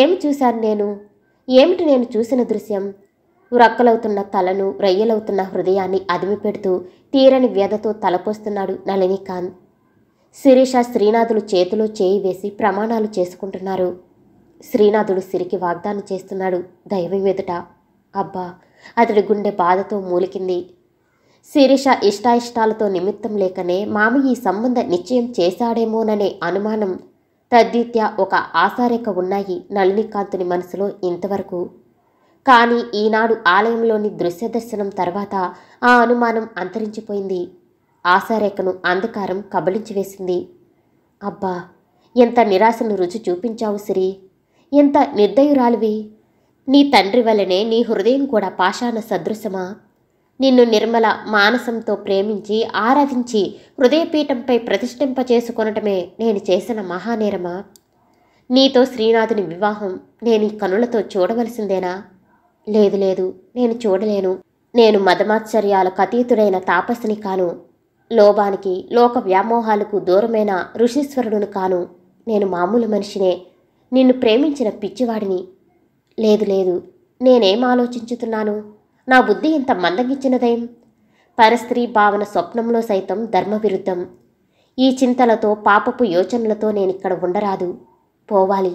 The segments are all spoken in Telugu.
ఏమి చూశాను నేను ఏమిటి నేను చూసిన దృశ్యం వ్రక్కలవుతున్న తలను రొయ్యలవుతున్న హృదయాన్ని అదిమి పెడుతూ తీరని వ్యధతో తలపోస్తున్నాడు నళినికాంత్ శిరీష శ్రీనాథులు చేతిలో చేయి వేసి ప్రమాణాలు చేసుకుంటున్నారు శ్రీనాథుడు సిరికి వాగ్దానం చేస్తున్నాడు దైవం ఎదుట అబ్బా అతడి గుండె బాధతో మూలికింది శిరీష ఇష్టాయిష్టాలతో నిమిత్తం లేకనే మామ ఈ సంబంధ నిశ్చయం చేశాడేమోననే అనుమానం తద్రీత్యా ఒక ఆశారేఖ ఉన్నాయి నళినికాంతుని మనసులో ఇంతవరకు కానీ ఈనాడు ఆలయంలోని దృశ్య దర్శనం తర్వాత ఆ అనుమానం అంతరించిపోయింది ఆశారేఖను అంధకారం కబలించివేసింది అబ్బా ఎంత నిరాశను రుచి చూపించావు సిరి ఎంత నిర్దయురాలివి నీ తండ్రి వలనే నీ హృదయం కూడా పాషాణ సదృశమా నిన్ను నిర్మల మానసంతో ప్రేమించి ఆరాధించి హృదయపీఠంపై ప్రతిష్ఠింపచేసుకొనటమే నేను చేసిన మహానేరమా నీతో శ్రీనాథుని వివాహం నేను కనులతో చూడవలసిందేనా లేదు లేదు నేను చూడలేను నేను మదమాత్సర్యాలకు అతీతుడైన తాపస్సుని కాను లోభానికి లోక వ్యామోహాలకు దూరమైన ఋషీశ్వరుడును కాను నేను మామూలు మనిషినే నిన్ను ప్రేమించిన పిచ్చివాడిని లేదు లేదు నేనేం ఆలోచించుతున్నాను నా బుద్ధి ఇంత మందగించినదేం పరస్త్రీ భావన స్వప్నంలో సైతం ధర్మవిరుద్ధం ఈ చింతలతో పాపపు యోచనలతో నేనిక్కడ ఉండరాదు పోవాలి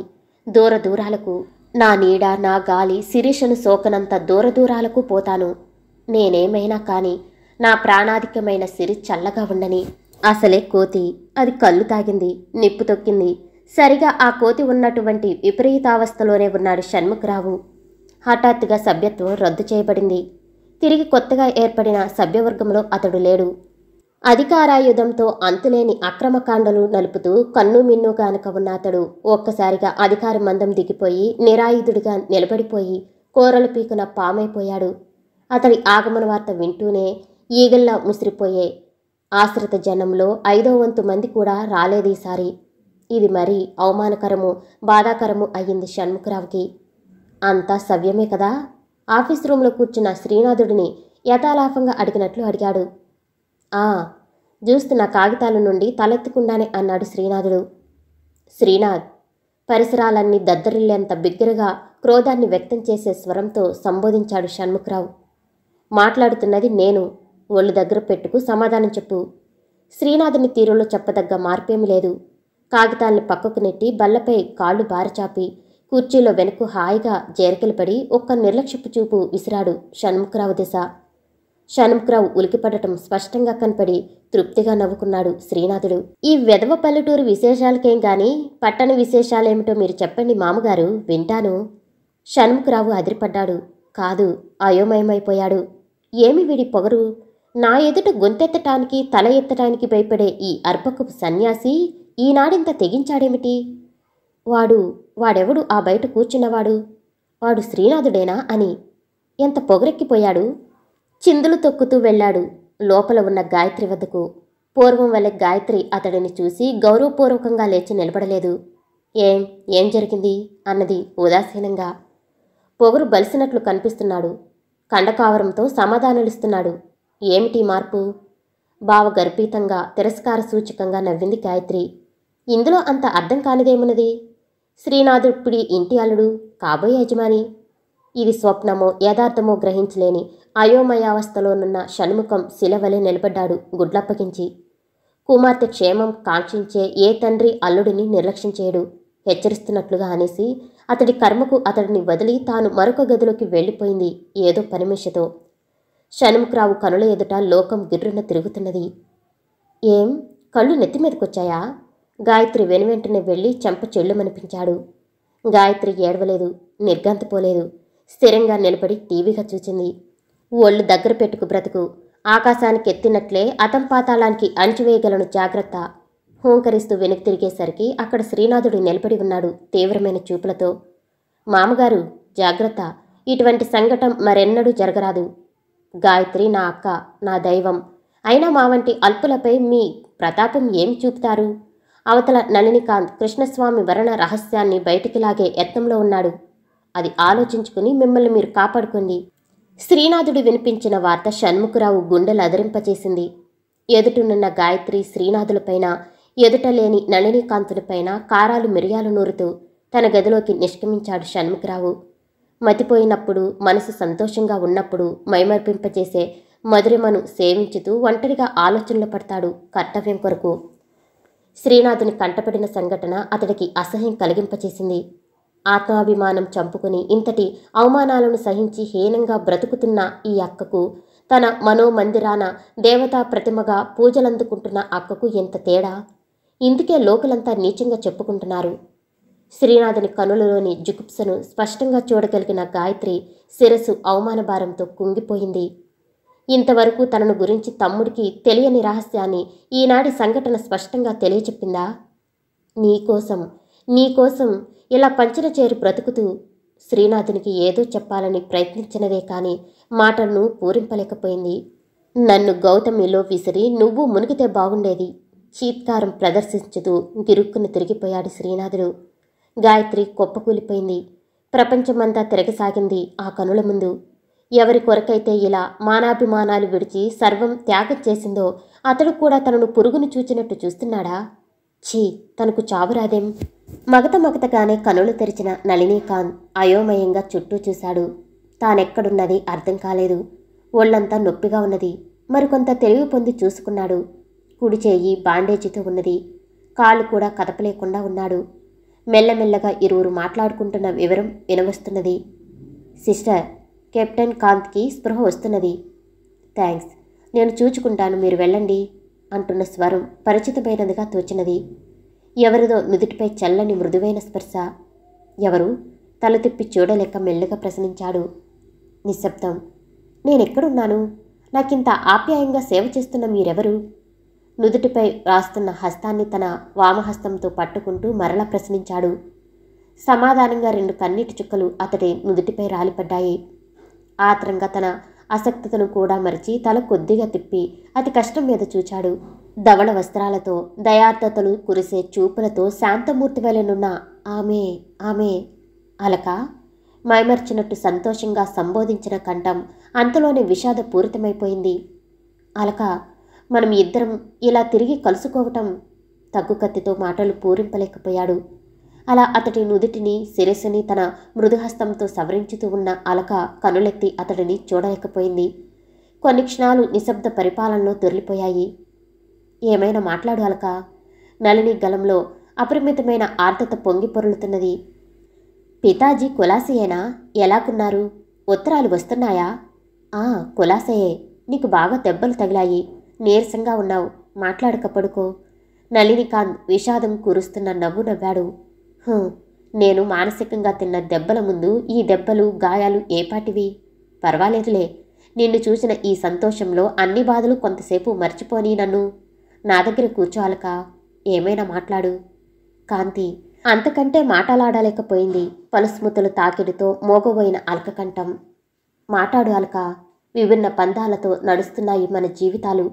దూర దూరాలకు నా నీడ నా గాలి శిరీషను సోకనంత దూర దూరాలకు పోతాను నేనేమైనా కానీ నా ప్రాణాధికమైన సిరి చల్లగా ఉండని అసలే కోతి అది కళ్ళు తాగింది నిప్పు తొక్కింది సరిగా ఆ కోతి ఉన్నటువంటి విపరీతావస్థలోనే ఉన్నాడు షణ్ముఖరావు హఠాత్తుగా సభ్యత్వం రద్దు చేయబడింది తిరిగి కొత్తగా ఏర్పడిన సభ్యవర్గంలో అతడు లేడు అధికారాయుధంతో అంతులేని అక్రమకాండలు నలుపుతూ కన్ను మిన్ను కానుక ఉన్న అతడు ఒక్కసారిగా అధికార మందం దిగిపోయి నిరాయుధుడిగా నిలబడిపోయి కూరలు పీకున పామైపోయాడు అతడి ఆగమన వార్త వింటూనే ఈగల్లా ముసిరిపోయే ఆశ్రిత జనంలో ఐదో వంతు మంది కూడా రాలేదీసారి ఇది మరీ అవమానకరము బాధాకరము అయ్యింది షణ్ముఖరావుకి అంతా సవ్యమే కదా ఆఫీస్ రూమ్లో కూర్చున్న శ్రీనాథుడిని యథాలాపంగా అడిగినట్లు అడిగాడు ఆ చూస్తున్న కాగితాల నుండి తలెత్తకుండానే అన్నాడు శ్రీనాథుడు శ్రీనాథ్ పరిసరాలన్నీ దద్దరిల్లేంత బిగ్గరగా క్రోధాన్ని వ్యక్తం చేసే స్వరంతో సంబోధించాడు షణ్ముఖరావు మాట్లాడుతున్నది నేను ఒళ్ళు దగ్గర పెట్టుకు సమాధానం చెప్పు శ్రీనాథుని తీరులో చెప్పదగ్గ మార్పేమీ లేదు కాగితాల్ని పక్కకు నెట్టి బల్లపై కాళ్ళు బారచాపి కుర్చీలో వెనక్కు హాయిగా పడి ఒక్క నిర్లక్ష్యపు చూపు విసిరాడు షణ్ముఖరావు దిశ షణ్ముఖరావు ఉలికిపడటం స్పష్టంగా కనపడి తృప్తిగా నవ్వుకున్నాడు శ్రీనాథుడు ఈ వెదవ పల్లెటూరు విశేషాలకేం గాని పట్టణ విశేషాలేమిటో మీరు చెప్పండి మామగారు వింటాను షణ్ముఖరావు అదిరిపడ్డాడు కాదు అయోమయమైపోయాడు ఏమి వీడి పొగరు నా ఎదుట గొంతెత్తటానికి తల ఎత్తటానికి భయపడే ఈ అర్పకపు సన్యాసి ఈనాడింత తెగించాడేమిటి వాడు వాడెవడు ఆ బయట కూర్చున్నవాడు వాడు శ్రీనాథుడేనా అని ఎంత పొగరెక్కిపోయాడు చిందులు తొక్కుతూ వెళ్ళాడు లోపల ఉన్న గాయత్రి వద్దకు పూర్వం వల్ల గాయత్రి అతడిని చూసి గౌరవపూర్వకంగా లేచి నిలబడలేదు ఏం ఏం జరిగింది అన్నది ఉదాసీనంగా పొగరు బలిసినట్లు కనిపిస్తున్నాడు కండకావరంతో సమాధానలిస్తున్నాడు ఏమిటి మార్పు బావ గర్భీతంగా తిరస్కార సూచకంగా నవ్వింది గాయత్రి ఇందులో అంత అర్థం కానిదేమున్నది శ్రీనాథుడిపుడి ఇంటి అల్లుడు కాబోయే యజమాని ఇది స్వప్నమో యథార్థమో గ్రహించలేని అయోమయావస్థలోనున్న షణ్ముఖం శిలవలే నిలబడ్డాడు గుడ్లప్పగించి కుమార్తె క్షేమం కాంక్షించే ఏ తండ్రి అల్లుడిని నిర్లక్ష్యం చేయడు హెచ్చరిస్తున్నట్లుగా అనేసి అతడి కర్మకు అతడిని వదిలి తాను మరొక గదిలోకి వెళ్ళిపోయింది ఏదో పరిమిషతో షణ్ముఖరావు కనుల ఎదుట లోకం గిర్రున తిరుగుతున్నది ఏం కళ్ళు నెత్తిమీదకొచ్చాయా గాయత్రి వెను వెంటనే వెళ్ళి చెంప చెల్లుమనిపించాడు గాయత్రి ఏడవలేదు నిర్గంతపోలేదు స్థిరంగా నిలబడి టీవీగా చూచింది ఒళ్ళు దగ్గర పెట్టుకు బ్రతుకు ఆకాశానికి ఎత్తినట్లే అతంపాతాళానికి అణచివేయగలను జాగ్రత్త హూంకరిస్తూ వెనక్కి తిరిగేసరికి అక్కడ శ్రీనాథుడు నిలబడి ఉన్నాడు తీవ్రమైన చూపులతో మామగారు జాగ్రత్త ఇటువంటి సంఘటన మరెన్నడూ జరగరాదు గాయత్రి నా అక్క నా దైవం అయినా మా వంటి అల్పులపై మీ ప్రతాపం ఏమి చూపుతారు అవతల నళినికాంత్ కృష్ణస్వామి వరణ రహస్యాన్ని బయటికి లాగే యత్నంలో ఉన్నాడు అది ఆలోచించుకుని మిమ్మల్ని మీరు కాపాడుకోండి శ్రీనాథుడు వినిపించిన వార్త షణ్ముఖరావు గుండెలు అదరింపచేసింది ఎదుటనున్న గాయత్రి శ్రీనాథులపైన ఎదుట లేని నళినీకాంతులపైన కారాలు మిరియాలు నూరుతూ తన గదిలోకి నిష్క్రమించాడు షణ్ముఖరావు మతిపోయినప్పుడు మనసు సంతోషంగా ఉన్నప్పుడు మైమర్పింపచేసే మధురిమను సేవించుతూ ఒంటరిగా ఆలోచనలు పడతాడు కర్తవ్యం కొరకు శ్రీనాథుని కంటపడిన సంఘటన అతడికి అసహ్యం కలిగింపచేసింది ఆత్మాభిమానం చంపుకుని ఇంతటి అవమానాలను సహించి హీనంగా బ్రతుకుతున్న ఈ అక్కకు తన మనోమందిరాన దేవతా ప్రతిమగా పూజలందుకుంటున్న అక్కకు ఎంత తేడా ఇందుకే లోకులంతా నీచంగా చెప్పుకుంటున్నారు శ్రీనాథుని కనులలోని జుగుప్సను స్పష్టంగా చూడగలిగిన గాయత్రి శిరస్సు అవమానభారంతో కుంగిపోయింది ఇంతవరకు తనను గురించి తమ్ముడికి తెలియని రహస్యాన్ని ఈనాటి సంఘటన స్పష్టంగా తెలియచెప్పిందా నీకోసం నీకోసం ఇలా పంచన చేరు బ్రతుకుతూ శ్రీనాథునికి ఏదో చెప్పాలని ప్రయత్నించినదే కానీ మాటలను పూరింపలేకపోయింది నన్ను గౌతమిలో విసిరి నువ్వు మునిగితే బాగుండేది చీత్కారం ప్రదర్శించుతూ గిరుక్కును తిరిగిపోయాడు శ్రీనాథుడు గాయత్రి కుప్పకూలిపోయింది ప్రపంచమంతా తిరగసాగింది ఆ కనుల ముందు ఎవరి కొరకైతే ఇలా మానాభిమానాలు విడిచి సర్వం త్యాగం చేసిందో అతడు కూడా తనను పురుగును చూచినట్టు చూస్తున్నాడా ఛీ తనకు చావురాదేం మగత మగతగానే కనులు తెరిచిన నళినీకాంత్ అయోమయంగా చుట్టూ చూశాడు తానెక్కడున్నది అర్థం కాలేదు ఒళ్ళంతా నొప్పిగా ఉన్నది మరికొంత తెలివి పొంది చూసుకున్నాడు కుడి చేయి బాండేజీతో ఉన్నది కాళ్ళు కూడా కదపలేకుండా ఉన్నాడు మెల్లమెల్లగా ఇరువురు మాట్లాడుకుంటున్న వివరం వినవస్తున్నది సిస్టర్ కెప్టెన్ కాంత్కి స్పృహ వస్తున్నది థ్యాంక్స్ నేను చూచుకుంటాను మీరు వెళ్ళండి అంటున్న స్వరం పరిచితమైనదిగా తోచినది ఎవరిదో నుదుటిపై చల్లని మృదువైన స్పర్శ ఎవరు తల తిప్పి చూడలేక మెల్లగా ప్రశ్నించాడు నిశ్శబ్దం నేనెక్కడున్నాను నాకింత ఆప్యాయంగా సేవ చేస్తున్న మీరెవరు నుదుటిపై రాస్తున్న హస్తాన్ని తన వామహస్తంతో పట్టుకుంటూ మరలా ప్రశ్నించాడు సమాధానంగా రెండు కన్నీటి చుక్కలు అతడి నుదుటిపై రాలిపడ్డాయి ఆత్రంగా తన అసక్తతను కూడా మరిచి తల కొద్దిగా తిప్పి అతి కష్టం మీద చూచాడు ధవళ వస్త్రాలతో దయార్థతను కురిసే చూపులతో శాంతమూర్తి వెళ్ళనున్న ఆమె ఆమె అలక మైమర్చినట్టు సంతోషంగా సంబోధించిన కంఠం అంతలోనే విషాద పూరితమైపోయింది అలక మనం ఇద్దరం ఇలా తిరిగి కలుసుకోవటం తగ్గు కత్తితో మాటలు పూరింపలేకపోయాడు అలా అతడి నుదుటిని శిరస్సుని తన మృదుహస్తంతో సవరించుతూ ఉన్న అలక కనులెత్తి అతడిని చూడలేకపోయింది కొన్ని క్షణాలు నిశ్శబ్ద పరిపాలనలో దొరిలిపోయాయి ఏమైనా మాట్లాడు అలక నలిని గలంలో అపరిమితమైన ఆర్ద్రత పొంగి పొరులుతున్నది పితాజీ కులాసయేనా ఎలాకున్నారు ఉత్తరాలు వస్తున్నాయా ఆ కులాసయే నీకు బాగా దెబ్బలు తగిలాయి నీరసంగా ఉన్నావు మాట్లాడక పడుకో నళినికాంత్ విషాదం కురుస్తున్న నవ్వు నవ్వాడు నేను మానసికంగా తిన్న దెబ్బల ముందు ఈ దెబ్బలు గాయాలు ఏపాటివి పర్వాలేదులే నిన్ను చూసిన ఈ సంతోషంలో అన్ని బాధలు కొంతసేపు మర్చిపోని నన్ను నా దగ్గర కూర్చోాలక ఏమైనా మాట్లాడు కాంతి అంతకంటే మాటలాడలేకపోయింది పలుస్మృతుల తాకిడితో మోగబోయిన అలకకంఠం మాట్లాడు అలక విభిన్న పందాలతో నడుస్తున్నాయి మన జీవితాలు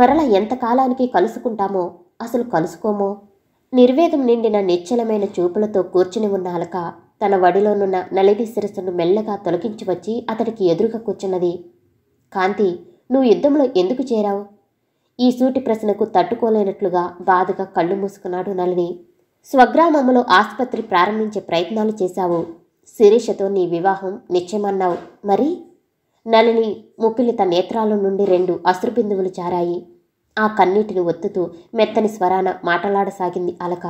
మరలా ఎంతకాలానికి కలుసుకుంటామో అసలు కలుసుకోమో నిర్వేదం నిండిన నిశ్చలమైన చూపులతో కూర్చుని ఉన్న అలక తన వడిలోనున్న నలిది శిరస్సును మెల్లగా తొలగించి వచ్చి అతడికి ఎదురుగా కూర్చున్నది కాంతి నువ్వు యుద్ధంలో ఎందుకు చేరావు ఈ సూటి ప్రశ్నకు తట్టుకోలేనట్లుగా బాధగా కళ్ళు మూసుకున్నాడు నలిని స్వగ్రామంలో ఆసుపత్రి ప్రారంభించే ప్రయత్నాలు చేశావు శిరీషతో నీ వివాహం నిశ్చయమన్నావు మరి నలిని ముప్పిలిత నేత్రాల నుండి రెండు అశ్రుబిందువులు జారాయి ఆ కన్నీటిని ఒత్తుతూ మెత్తని స్వరాన మాటలాడసాగింది అలక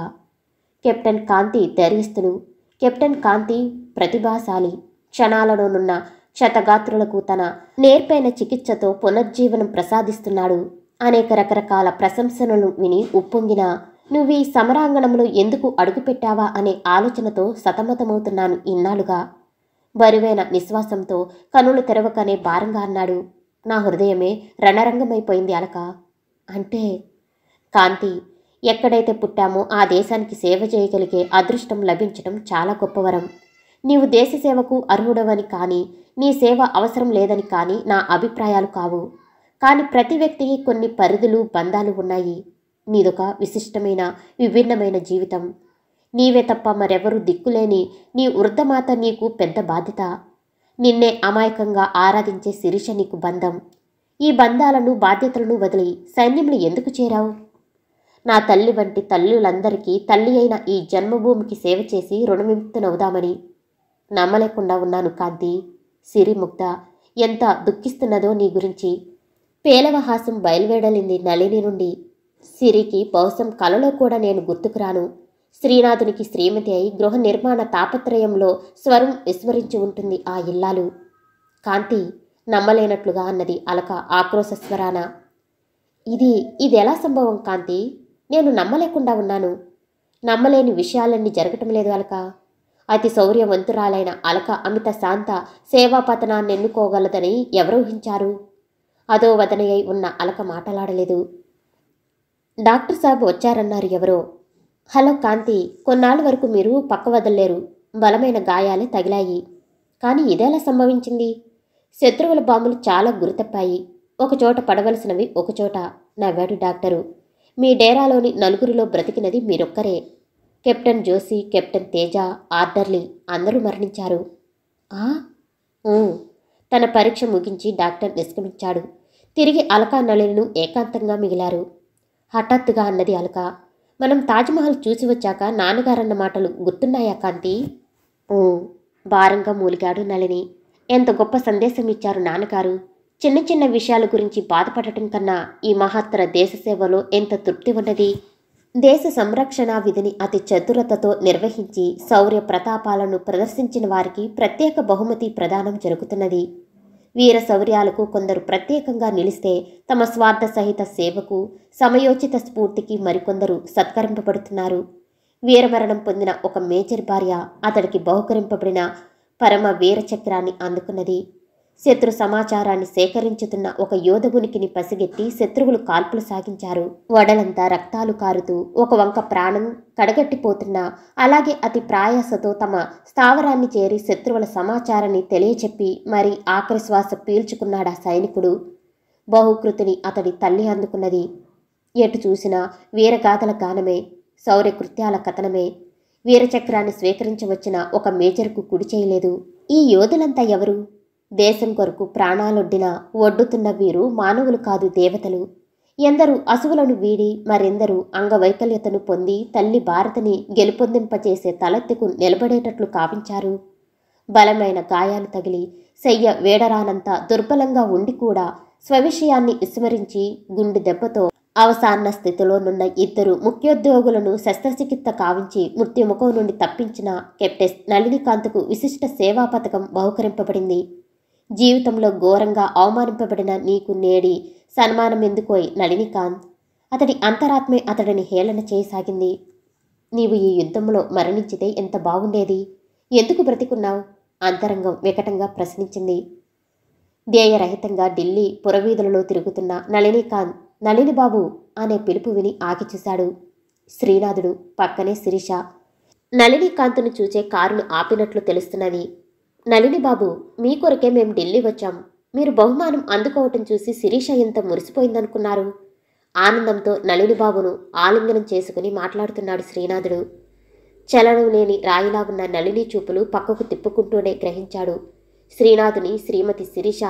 కెప్టెన్ కాంతి ధైర్యస్తుడు కెప్టెన్ కాంతి ప్రతిభాశాలి క్షణాలలోనున్న క్షతగాత్రులకు తన నేర్పైన చికిత్సతో పునర్జీవనం ప్రసాదిస్తున్నాడు అనేక రకరకాల ప్రశంసనలు విని ఉప్పొంగిన నువ్వు ఈ సమరాంగణంలో ఎందుకు అడుగుపెట్టావా అనే ఆలోచనతో సతమతమవుతున్నాను ఇన్నాళ్ళుగా బరువైన నిశ్వాసంతో కనులు తెరవకనే భారంగా అన్నాడు నా హృదయమే రణరంగమైపోయింది అలక అంటే కాంతి ఎక్కడైతే పుట్టామో ఆ దేశానికి సేవ చేయగలిగే అదృష్టం లభించడం చాలా గొప్పవరం నీవు దేశ సేవకు అర్హుడవని కానీ నీ సేవ అవసరం లేదని కానీ నా అభిప్రాయాలు కావు కానీ ప్రతి వ్యక్తికి కొన్ని పరిధులు బంధాలు ఉన్నాయి నీదొక విశిష్టమైన విభిన్నమైన జీవితం నీవే తప్ప మరెవరూ దిక్కులేని నీ వృద్ధమాత నీకు పెద్ద బాధ్యత నిన్నే అమాయకంగా ఆరాధించే శిరీష నీకు బంధం ఈ బంధాలను బాధ్యతలను వదిలి సైన్యములు ఎందుకు చేరావు నా తల్లి వంటి తల్లులందరికీ తల్లి అయిన ఈ జన్మభూమికి సేవ చేసి రుణవిముక్తనవుదామని నమ్మలేకుండా ఉన్నాను కాంతి సిరిముక్త ఎంత దుఃఖిస్తున్నదో నీ గురించి పేలవహాసం బయలువేడలింది నలిని నుండి సిరికి బహుశం కలలో కూడా నేను గుర్తుకురాను శ్రీనాథునికి శ్రీమతి అయి గృహ నిర్మాణ తాపత్రయంలో స్వరం విస్మరించి ఉంటుంది ఆ ఇల్లాలు కాంతి నమ్మలేనట్లుగా అన్నది అలక ఆక్రోశస్వరాన ఇది ఇది ఎలా సంభవం కాంతి నేను నమ్మలేకుండా ఉన్నాను నమ్మలేని విషయాలన్నీ జరగటం లేదు అలక అతి శౌర్యవంతురాలైన అలక అమిత శాంత సేవాపతనాన్ని ఎన్నుకోగలదని ఎవరు ఊహించారు అదో వదనయ్య ఉన్న అలక మాట్లాడలేదు డాక్టర్ సాబ్ వచ్చారన్నారు ఎవరో హలో కాంతి కొన్నాళ్ళ వరకు మీరు పక్క వదలలేరు బలమైన గాయాలే తగిలాయి కానీ ఇదేలా సంభవించింది శత్రువుల బాంబులు చాలా గురితప్పాయి ఒకచోట పడవలసినవి ఒకచోట నవ్వాడు డాక్టరు మీ డేరాలోని నలుగురిలో బ్రతికినది మీరొక్కరే captain Josi captain Teja orderly అందరూ మరణించారు ఆ తన పరీక్ష ముగించి డాక్టర్ నిష్క్రమించాడు తిరిగి అలకా నళిను ఏకాంతంగా మిగిలారు హఠాత్తుగా అన్నది అలక మనం తాజ్మహల్ చూసి వచ్చాక నాన్నగారన్న మాటలు గుర్తున్నాయా కాంతి భారంగా మూలిగాడు నళిని ఎంత గొప్ప సందేశం ఇచ్చారు నాన్నగారు చిన్న చిన్న విషయాల గురించి బాధపడటం కన్నా ఈ మహత్తర దేశ సేవలో ఎంత తృప్తి ఉన్నది దేశ సంరక్షణ విధిని అతి చతురతతో నిర్వహించి శౌర్య ప్రతాపాలను ప్రదర్శించిన వారికి ప్రత్యేక బహుమతి ప్రదానం జరుగుతున్నది వీర శౌర్యాలకు కొందరు ప్రత్యేకంగా నిలిస్తే తమ స్వార్థ సహిత సేవకు సమయోచిత స్ఫూర్తికి మరికొందరు సత్కరింపబడుతున్నారు వీరమరణం పొందిన ఒక మేజర్ భార్య అతడికి బహుకరింపబడిన పరమ వీరచక్రాన్ని అందుకున్నది శత్రు సమాచారాన్ని సేకరించుతున్న ఒక యోధగునికిని పసిగెత్తి శత్రువులు కాల్పులు సాగించారు వడలంతా రక్తాలు కారుతూ ఒక వంక ప్రాణం కడగట్టిపోతున్నా అలాగే అతి ప్రాయాసతో తమ స్థావరాన్ని చేరి శత్రువుల సమాచారాన్ని తెలియచెప్పి మరి ఆఖరి శ్వాస పీల్చుకున్నాడా సైనికుడు బహుకృతిని అతడి తల్లి అందుకున్నది ఎటు చూసినా వీరగాథల గానమే శౌర్య కృత్యాల కథనమే వీరచక్రాన్ని స్వీకరించవచ్చిన ఒక మేజర్కు కుడి చేయలేదు ఈ యోధులంతా ఎవరు దేశం కొరకు ప్రాణాలొడ్డిన ఒడ్డుతున్న వీరు మానవులు కాదు దేవతలు ఎందరూ అసువులను వీడి మరెందరు అంగవైకల్యతను పొంది తల్లి భారతిని గెలుపొందింపచేసే తలెత్తుకు నిలబడేటట్లు కావించారు బలమైన గాయాలు తగిలి శయ్య వేడరానంత దుర్బలంగా ఉండి కూడా స్వవిషయాన్ని విస్మరించి గుండె దెబ్బతో అవసాన స్థితిలోనున్న ఇద్దరు ముఖ్యోద్యోగులను శస్త్రచికిత్స కావించి మృత్యుముఖం నుండి తప్పించిన కెప్టెస్ నళినికాంత్కు విశిష్ట సేవా పథకం బహుకరింపబడింది జీవితంలో ఘోరంగా అవమానింపబడిన నీకు నేడి సన్మానం ఎందుకోయ్ నళినికాంత్ అతడి అంతరాత్మే అతడిని హేళన చేయసాగింది నీవు ఈ యుద్ధంలో మరణించితే ఎంత బాగుండేది ఎందుకు బ్రతికున్నావు అంతరంగం వికటంగా ప్రశ్నించింది ధ్యేయరహితంగా ఢిల్లీ పురవీధులలో తిరుగుతున్న నళినీకాంత్ నళినిబాబు అనే పిలుపు విని ఆగిచూశాడు శ్రీనాథుడు పక్కనే శిరీష కాంతును చూచే కారును ఆపినట్లు తెలుస్తున్నది నళినిబాబు మీ కొరకే మేము ఢిల్లీ వచ్చాం మీరు బహుమానం అందుకోవటం చూసి శిరీష ఎంత మురిసిపోయిందనుకున్నారు ఆనందంతో నళినిబాబును ఆలింగనం చేసుకుని మాట్లాడుతున్నాడు శ్రీనాథుడు చలనం లేని రాయిలా ఉన్న నళిని చూపులు పక్కకు తిప్పుకుంటూనే గ్రహించాడు శ్రీనాథుని శ్రీమతి శిరీష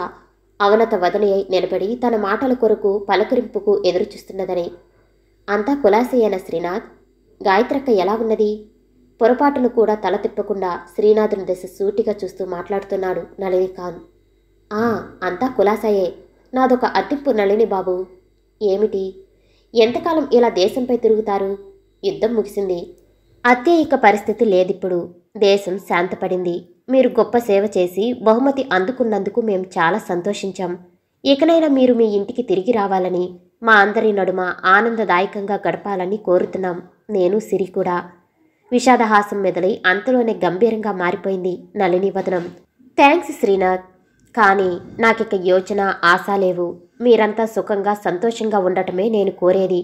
అవనత వదిలి నిలబడి తన మాటల కొరకు పలకరింపుకు ఎదురుచూస్తున్నదని అంతా కులాసే అయిన శ్రీనాథ్ గాయత్రక్క ఎలా ఉన్నది పొరపాటును కూడా తల తిప్పకుండా శ్రీనాథుని దశ సూటిగా చూస్తూ మాట్లాడుతున్నాడు ఖాన్ ఆ అంతా కులాసాయే నాదొక అద్దింపు నళిని బాబు ఏమిటి ఎంతకాలం ఇలా దేశంపై తిరుగుతారు యుద్ధం ముగిసింది అత్యయిక పరిస్థితి లేదిప్పుడు దేశం శాంతపడింది మీరు గొప్ప సేవ చేసి బహుమతి అందుకున్నందుకు మేము చాలా సంతోషించాం ఇకనైనా మీరు మీ ఇంటికి తిరిగి రావాలని మా అందరి నడుమ ఆనందదాయకంగా గడపాలని కోరుతున్నాం నేను సిరి కూడా విషాదహాసం మెదలై అంతలోనే గంభీరంగా మారిపోయింది నలిని వదనం థ్యాంక్స్ శ్రీనాథ్ కానీ నాకిక యోచన ఆశ లేవు మీరంతా సుఖంగా సంతోషంగా ఉండటమే నేను కోరేది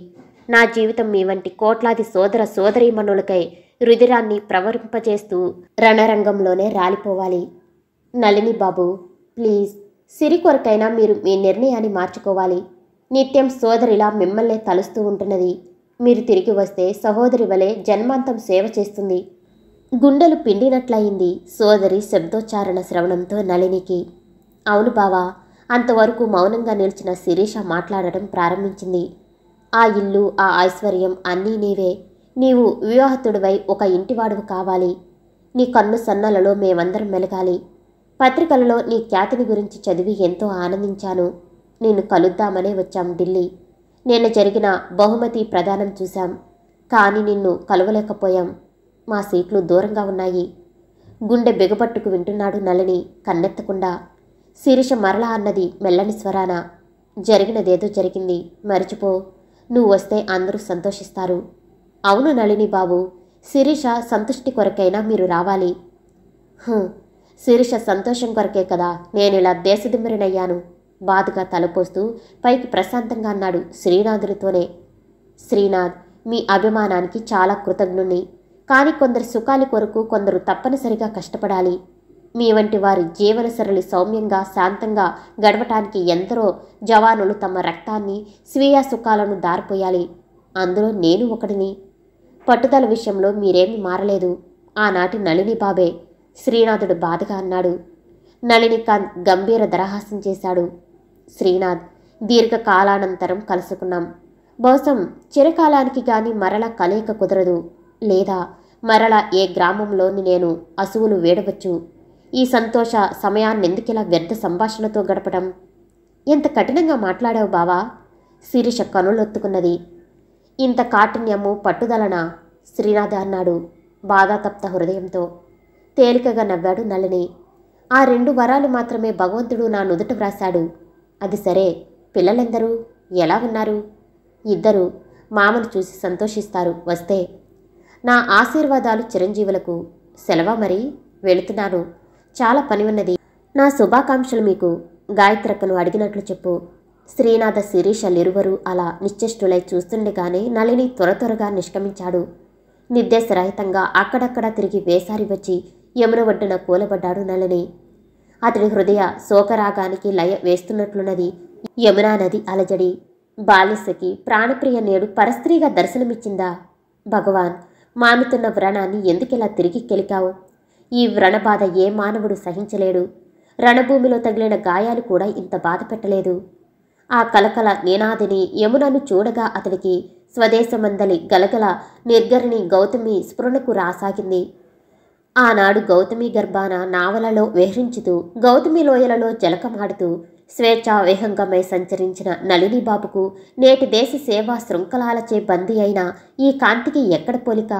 నా జీవితం మీ వంటి కోట్లాది సోదర సోదరీమణులకై రుధిరాన్ని ప్రవరింపజేస్తూ రణరంగంలోనే రాలిపోవాలి నళిని బాబు ప్లీజ్ సిరి కొరకైనా మీరు మీ నిర్ణయాన్ని మార్చుకోవాలి నిత్యం సోదరిలా మిమ్మల్నే తలుస్తూ ఉంటున్నది మీరు తిరిగి వస్తే సహోదరి వలె జన్మాంతం సేవ చేస్తుంది గుండెలు పిండినట్లయింది సోదరి శబ్దోచ్చారణ శ్రవణంతో నళినికి అవును బావా అంతవరకు మౌనంగా నిలిచిన శిరీష మాట్లాడటం ప్రారంభించింది ఆ ఇల్లు ఆ ఐశ్వర్యం అన్నీ నీవే నీవు వివాహతుడివై ఒక ఇంటివాడువు కావాలి నీ కన్ను సన్నలలో మేమందరం మెలగాలి పత్రికలలో నీ ఖ్యాతిని గురించి చదివి ఎంతో ఆనందించాను నిన్ను కలుద్దామనే వచ్చాం ఢిల్లీ నిన్న జరిగిన బహుమతి ప్రదానం చూశాం కానీ నిన్ను కలవలేకపోయాం మా సీట్లు దూరంగా ఉన్నాయి గుండె బిగపట్టుకు వింటున్నాడు నలని కన్నెత్తకుండా శిరీష మరలా అన్నది మెల్లని స్వరాన జరిగినదేదో జరిగింది మరిచిపో నువ్వు వస్తే అందరూ సంతోషిస్తారు అవును నళిని బాబు శిరీష సంతృష్టి కొరకైనా మీరు రావాలి శిరీష సంతోషం కొరకే కదా నేను ఇలా దేశదిమ్మరినయ్యాను బాధగా తలపోస్తూ పైకి ప్రశాంతంగా అన్నాడు శ్రీనాథుడితోనే శ్రీనాథ్ మీ అభిమానానికి చాలా కృతజ్ఞుణ్ణి కానీ కొందరు సుఖాలి కొరకు కొందరు తప్పనిసరిగా కష్టపడాలి మీ వంటి వారి జీవన సరళి సౌమ్యంగా శాంతంగా గడవటానికి ఎందరో జవానులు తమ రక్తాన్ని స్వీయ సుఖాలను దారిపోయాలి అందులో నేను ఒకటిని పట్టుదల విషయంలో మీరేమీ మారలేదు ఆనాటి నళిని బాబే శ్రీనాథుడు బాధగా అన్నాడు నళినికాంత్ గంభీర దరహాసం చేశాడు శ్రీనాథ్ దీర్ఘకాలానంతరం కలుసుకున్నాం బహుశం చిరకాలానికి గాని మరల కలయిక కుదరదు లేదా మరల ఏ గ్రామంలోని నేను అసువులు వేడవచ్చు ఈ సంతోష సమయాన్ని ఎందుకిలా వ్యర్థ సంభాషణతో గడపడం ఎంత కఠినంగా మాట్లాడావు బావా శిరీష కనులొత్తుకున్నది ఇంత కాఠిన్యము పట్టుదలన శ్రీనాథ అన్నాడు బాధాతప్త హృదయంతో తేలికగా నవ్వాడు నలిని ఆ రెండు వరాలు మాత్రమే భగవంతుడు నా నుదుట వ్రాశాడు అది సరే పిల్లలెందరూ ఎలా ఉన్నారు ఇద్దరు మామను చూసి సంతోషిస్తారు వస్తే నా ఆశీర్వాదాలు చిరంజీవులకు సెలవా మరి వెళుతున్నాను చాలా పని ఉన్నది నా శుభాకాంక్షలు మీకు గాయత్రక్కను అడిగినట్లు చెప్పు శ్రీనాథ శిరీషలిరువరు అలా నిశ్చిష్టులై చూస్తుండగానే నలిని త్వర త్వరగా నిష్క్రమించాడు నిర్దేశరహితంగా అక్కడక్కడా తిరిగి వేసారి వచ్చి యమున ఒడ్డున కూలబడ్డాడు నలిని అతడి హృదయ శోకరాగానికి లయ వేస్తున్నట్లున్నది యమునా నది అలజడి బాలిసకి ప్రాణప్రియ నేడు పరస్త్రీగా దర్శనమిచ్చిందా భగవాన్ మానుతున్న వ్రణాన్ని ఎందుకిలా తిరిగి కెలికావు ఈ వ్రణబాధ ఏ మానవుడు సహించలేడు రణభూమిలో తగిలిన గాయాలు కూడా ఇంత బాధ పెట్టలేదు ఆ కలకల నినాదిని యమునను చూడగా అతడికి స్వదేశమందలి గలగల నిర్గరిణి గౌతమి స్ఫురణకు రాసాగింది ఆనాడు గౌతమి గర్భాన నావలలో వేహరించుతూ గౌతమి లోయలలో జలకమాడుతూ స్వేచ్ఛావేహంగమై సంచరించిన నళిని బాబుకు నేటి దేశ సేవా శృంఖలాలచే బందీ అయిన ఈ కాంతికి ఎక్కడ పోలిక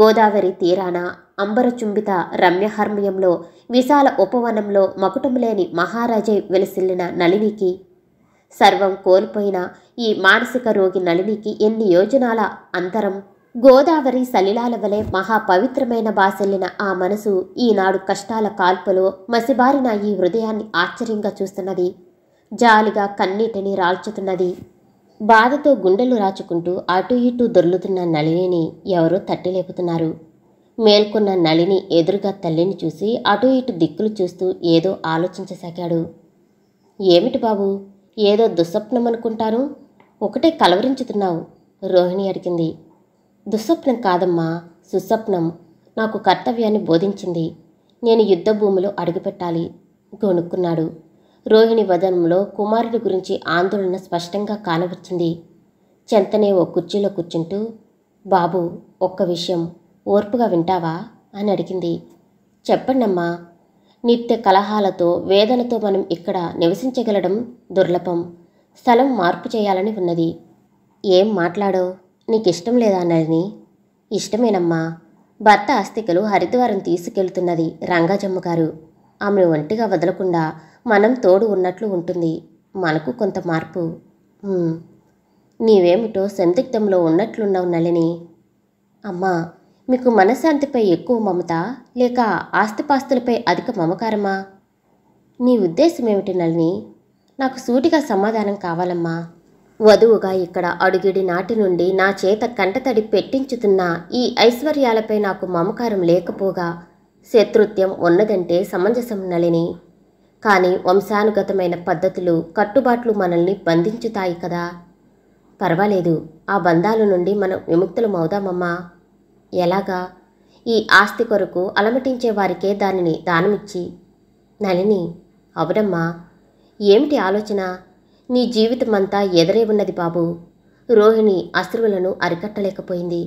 గోదావరి తీరాన అంబరచుంబిత రమ్యహర్మయంలో విశాల ఉపవనంలో మకుటం లేని మహారాజే వెలిసిల్లిన నళినికి సర్వం కోల్పోయిన ఈ మానసిక రోగి నళినికి ఎన్ని యోజనాల అంతరం గోదావరి సలిలాల వలె మహాపవిత్రమైన బాసెల్లిన ఆ మనసు ఈనాడు కష్టాల కాల్పులో మసిబారిన ఈ హృదయాన్ని ఆశ్చర్యంగా చూస్తున్నది జాలిగా కన్నీటిని రాల్చుతున్నది బాధతో గుండెలు రాచుకుంటూ అటు ఇటు దొర్లుతున్న నళినిని ఎవరో తట్టి లేపుతున్నారు మేల్కొన్న నళిని ఎదురుగా తల్లిని చూసి అటు ఇటు దిక్కులు చూస్తూ ఏదో ఆలోచించసాగాడు ఏమిటి బాబు ఏదో దుస్వప్నం అనుకుంటారు ఒకటే కలవరించుతున్నావు రోహిణి అడిగింది దుస్వప్నం కాదమ్మా సుస్వప్నం నాకు కర్తవ్యాన్ని బోధించింది నేను యుద్ధభూమిలో అడుగుపెట్టాలి గొనుక్కున్నాడు రోహిణి వదనంలో కుమారుడి గురించి ఆందోళన స్పష్టంగా కానవచ్చింది చెంతనే ఓ కుర్చీలో కూర్చుంటూ బాబు ఒక్క విషయం ఓర్పుగా వింటావా అని అడిగింది చెప్పండమ్మా నిత్య కలహాలతో వేదనతో మనం ఇక్కడ నివసించగలడం దుర్లభం స్థలం మార్పు చేయాలని ఉన్నది ఏం మాట్లాడో నీకిష్టం లేదా అన్నది ఇష్టమేనమ్మా భర్త ఆస్తికలు హరిద్వారం తీసుకెళ్తున్నది రంగాజమ్మ గారు ఆమెను ఒంటిగా వదలకుండా మనం తోడు ఉన్నట్లు ఉంటుంది మనకు కొంత మార్పు నీవేమిటో సందిగ్ధంలో ఉన్నట్లున్నావు నళిని అమ్మా మీకు మనశాంతిపై ఎక్కువ మమత లేక ఆస్తిపాస్తులపై అధిక మమకారమా నీ ఉద్దేశం ఏమిటి నళిని నాకు సూటిగా సమాధానం కావాలమ్మా వధువుగా ఇక్కడ అడుగిడి నాటి నుండి నా చేత కంటతడి పెట్టించుతున్న ఈ ఐశ్వర్యాలపై నాకు మమకారం లేకపోగా శత్రుత్యం ఉన్నదంటే సమంజసం నళిని కానీ వంశానుగతమైన పద్ధతులు కట్టుబాట్లు మనల్ని బంధించుతాయి కదా పర్వాలేదు ఆ బంధాల నుండి మనం విముక్తులమవుదామమ్మా ఎలాగా ఈ ఆస్తి కొరకు అలమటించే వారికే దానిని దానమిచ్చి నలిని అవునమ్మా ఏమిటి ఆలోచన నీ జీవితమంతా ఎదరే ఉన్నది బాబు రోహిణి అశ్రువులను అరికట్టలేకపోయింది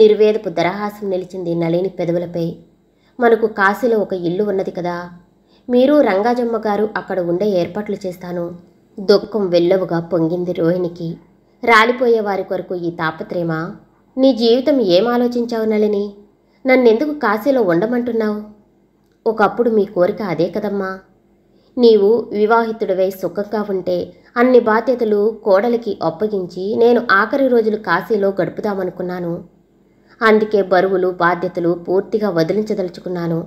నిర్వేదపు దరహాసం నిలిచింది నళిని పెదవులపై మనకు కాశీలో ఒక ఇల్లు ఉన్నది కదా మీరు రంగాజమ్మ గారు అక్కడ ఉండే ఏర్పాట్లు చేస్తాను దుఃఖం వెల్లవుగా పొంగింది రోహిణికి రాలిపోయే వారి కొరకు ఈ తాపత్రేమా నీ జీవితం ఏం ఆలోచించావు నలిని నన్నెందుకు కాశీలో ఉండమంటున్నావు ఒకప్పుడు మీ కోరిక అదే కదమ్మా నీవు వివాహితుడివై సుఖంగా ఉంటే అన్ని బాధ్యతలు కోడలికి అప్పగించి నేను ఆఖరి రోజులు కాశీలో గడుపుదామనుకున్నాను అందుకే బరువులు బాధ్యతలు పూర్తిగా వదిలించదలుచుకున్నాను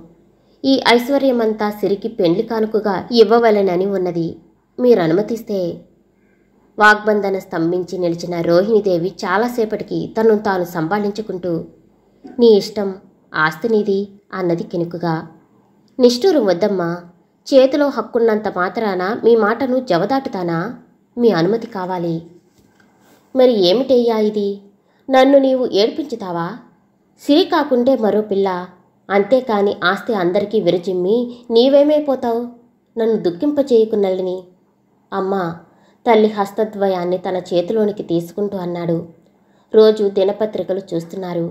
ఈ ఐశ్వర్యమంతా సిరికి పెండ్లి కానుకగా ఇవ్వవలెనని ఉన్నది మీరు అనుమతిస్తే వాగ్బంధన స్తంభించి నిలిచిన రోహిణీదేవి చాలాసేపటికి తను తాను సంభాళించుకుంటూ నీ ఇష్టం ఆస్తి నీది అన్నది కెనుకుగా నిష్ఠూరు వద్దమ్మా చేతిలో హక్కున్నంత మాత్రాన మీ మాటను జవదాటుతానా మీ అనుమతి కావాలి మరి ఏమిటయ్యా ఇది నన్ను నీవు ఏడ్పించుతావా సిరి కాకుంటే మరో పిల్ల అంతేకాని ఆస్తి అందరికీ విరజిమ్మి నీవేమైపోతావు నన్ను దుఃఖింపచేయకు నల్లిని అమ్మా తల్లి హస్తద్వయాన్ని తన చేతిలోనికి తీసుకుంటూ అన్నాడు రోజు దినపత్రికలు చూస్తున్నారు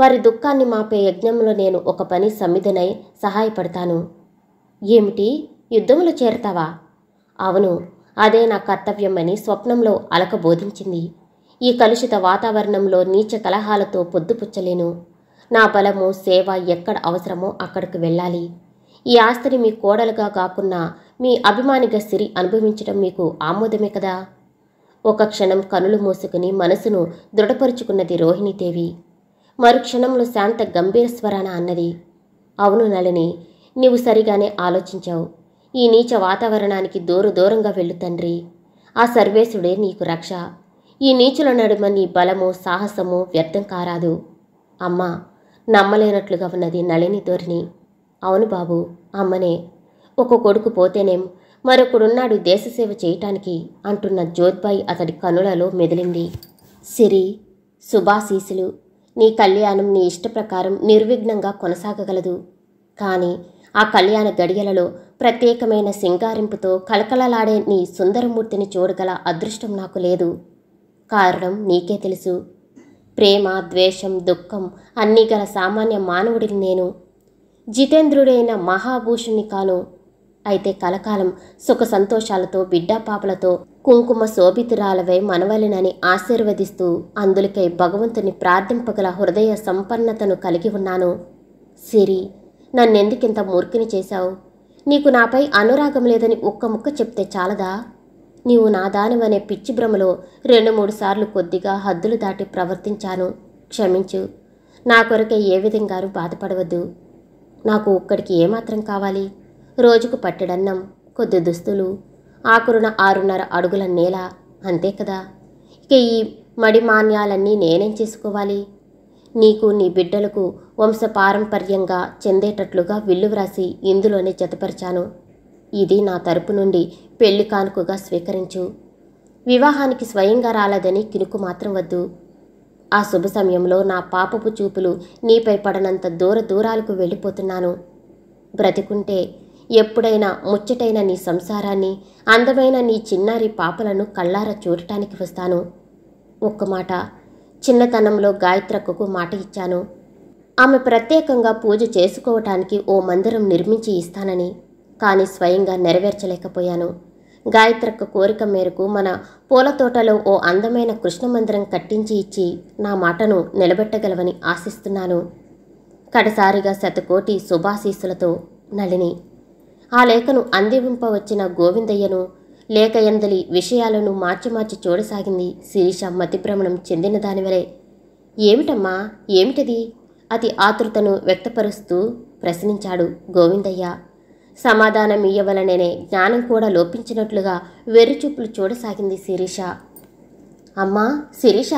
వారి దుఃఖాన్ని మాపే యజ్ఞంలో నేను ఒక పని సమ్మిదనై సహాయపడతాను ఏమిటి యుద్ధంలో చేరతావా అవును అదే నా కర్తవ్యమని స్వప్నంలో అలక బోధించింది ఈ కలుషిత వాతావరణంలో నీచ కలహాలతో పొద్దుపుచ్చలేను నా బలము సేవ ఎక్కడ అవసరమో అక్కడికి వెళ్ళాలి ఈ ఆస్తిని మీ కోడలుగా కాకున్నా మీ అభిమానిగా సిరి అనుభవించడం మీకు ఆమోదమే కదా ఒక క్షణం కనులు మూసుకుని మనసును దృఢపరుచుకున్నది రోహిణీదేవి మరుక్షణంలో శాంత గంభీర స్వరాన అన్నది అవును నలిని నీవు సరిగానే ఆలోచించావు ఈ నీచ వాతావరణానికి దూర దూరంగా వెళ్ళు తండ్రి ఆ సర్వేశుడే నీకు రక్ష ఈ నీచుల నడుమ నీ బలము సాహసము వ్యర్థం కారాదు అమ్మా నమ్మలేనట్లుగా ఉన్నది నళిని ధోరణి అవును బాబు అమ్మనే ఒక కొడుకు పోతేనేం మరొకడున్నాడు దేశసేవ చేయటానికి అంటున్న జ్యోత్బాయి అతడి కనులలో మెదిలింది సిరి శుభాశీసులు నీ కళ్యాణం నీ ఇష్టప్రకారం నిర్విఘ్నంగా కొనసాగగలదు కానీ ఆ కళ్యాణ గడియలలో ప్రత్యేకమైన సింగారింపుతో కలకలలాడే నీ సుందరమూర్తిని చూడగల అదృష్టం నాకు లేదు కారణం నీకే తెలుసు ప్రేమ ద్వేషం దుఃఖం అన్నీ గల సామాన్య మానవుడిని నేను జితేంద్రుడైన మహాభూషుణ్ణి కాను అయితే కలకాలం సుఖ సంతోషాలతో బిడ్డాపాపలతో కుంకుమ శోభితురాలవై మనవలినని ఆశీర్వదిస్తూ అందులకై భగవంతుని ప్రార్థింపగల హృదయ సంపన్నతను కలిగి ఉన్నాను సిరి నన్నెందుకింత మూర్ఖిని చేశావు నీకు నాపై అనురాగం లేదని ఒక్క ముక్క చెప్తే చాలదా నీవు నాదానమనే పిచ్చి భ్రమలో రెండు మూడు సార్లు కొద్దిగా హద్దులు దాటి ప్రవర్తించాను క్షమించు నా కొరకే ఏ విధంగా బాధపడవద్దు నాకు ఒక్కడికి ఏమాత్రం కావాలి రోజుకు పట్టెడన్నం కొద్ది దుస్తులు ఆకురున ఆరున్నర అడుగుల నేల అంతే కదా ఇక ఈ మడిమాన్యాలన్నీ నేనేం చేసుకోవాలి నీకు నీ బిడ్డలకు వంశపారంపర్యంగా చెందేటట్లుగా విల్లు వ్రాసి ఇందులోనే జతపరిచాను ఇది నా తరపు నుండి పెళ్లి కానుకగా స్వీకరించు వివాహానికి స్వయంగా రాలేదని కినుకు మాత్రం వద్దు ఆ శుభ సమయంలో నా పాపపు చూపులు నీపై పడనంత దూర దూరాలకు వెళ్ళిపోతున్నాను బ్రతికుంటే ఎప్పుడైనా ముచ్చటైన నీ సంసారాన్ని అందమైన నీ చిన్నారి పాపలను కళ్ళార చూడటానికి వస్తాను ఒక్క మాట చిన్నతనంలో గాయత్రక్కకు మాట ఇచ్చాను ఆమె ప్రత్యేకంగా పూజ చేసుకోవటానికి ఓ మందిరం నిర్మించి ఇస్తానని కానీ స్వయంగా నెరవేర్చలేకపోయాను గాయత్రక్క కోరిక మేరకు మన పూల తోటలో ఓ అందమైన కృష్ణ మందిరం కట్టించి ఇచ్చి నా మాటను నిలబెట్టగలవని ఆశిస్తున్నాను కడసారిగా శతకోటి శుభాశీస్సులతో నళిని ఆ లేఖను అందివింపవచ్చిన గోవిందయ్యను లేఖ ఎందలి విషయాలను మార్చి మార్చి చూడసాగింది శిరీష మతిభ్రమణం చెందిన దానివలే ఏమిటమ్మా ఏమిటది అతి ఆతృతను వ్యక్తపరుస్తూ ప్రశ్నించాడు గోవిందయ్య సమాధానం ఇయ్యవలననే జ్ఞానం కూడా లోపించినట్లుగా వెర్రిచూపులు చూడసాగింది శిరీష అమ్మా శిరీష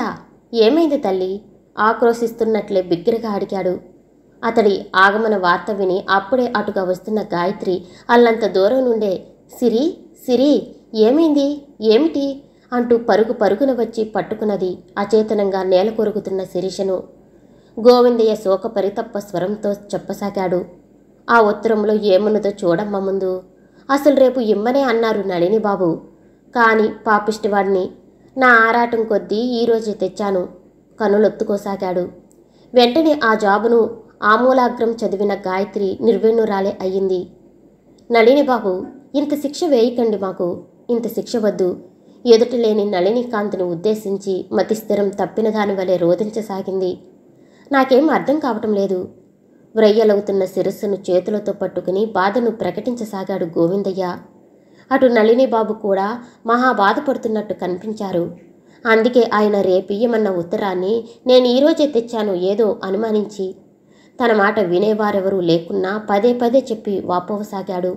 ఏమైంది తల్లి ఆక్రోశిస్తున్నట్లే బిగ్గరగా అడిగాడు అతడి ఆగమన వార్త విని అప్పుడే అటుగా వస్తున్న గాయత్రి అల్లంత దూరం నుండే సిరి సిరి ఏమైంది ఏమిటి అంటూ పరుగు పరుగున వచ్చి పట్టుకున్నది అచేతనంగా నేల కొరుకుతున్న శిరీషను గోవిందయ్య శోక పరితప్ప స్వరంతో చెప్పసాగాడు ఆ ఉత్తరంలో ఏమున్నదో చూడమ్మ ముందు అసలు రేపు ఇమ్మనే అన్నారు నళిని బాబు కానీ పాపిష్టివాడిని నా ఆరాటం కొద్దీ ఈరోజే తెచ్చాను కనులొత్తుకోసాగాడు వెంటనే ఆ జాబును ఆమూలాగ్రం చదివిన గాయత్రి నిర్వెన్నురాలే అయ్యింది నళిని బాబు ఇంత శిక్ష వేయకండి మాకు ఇంత శిక్ష వద్దు ఎదుటలేని నళినికాంత్ని ఉద్దేశించి మతిస్థిరం తప్పిన దానివలే రోధించసాగింది నాకేం అర్థం కావటం లేదు వ్రయ్యలవుతున్న శిరస్సును చేతులతో పట్టుకుని బాధను ప్రకటించసాగాడు గోవిందయ్య అటు బాబు కూడా మహా బాధపడుతున్నట్టు కనిపించారు అందుకే ఆయన రేపియ్యమన్న ఉత్తరాన్ని నేను ఈరోజే తెచ్చాను ఏదో అనుమానించి తన మాట వినేవారెవరూ లేకున్నా పదే పదే చెప్పి వాపోవసాగాడు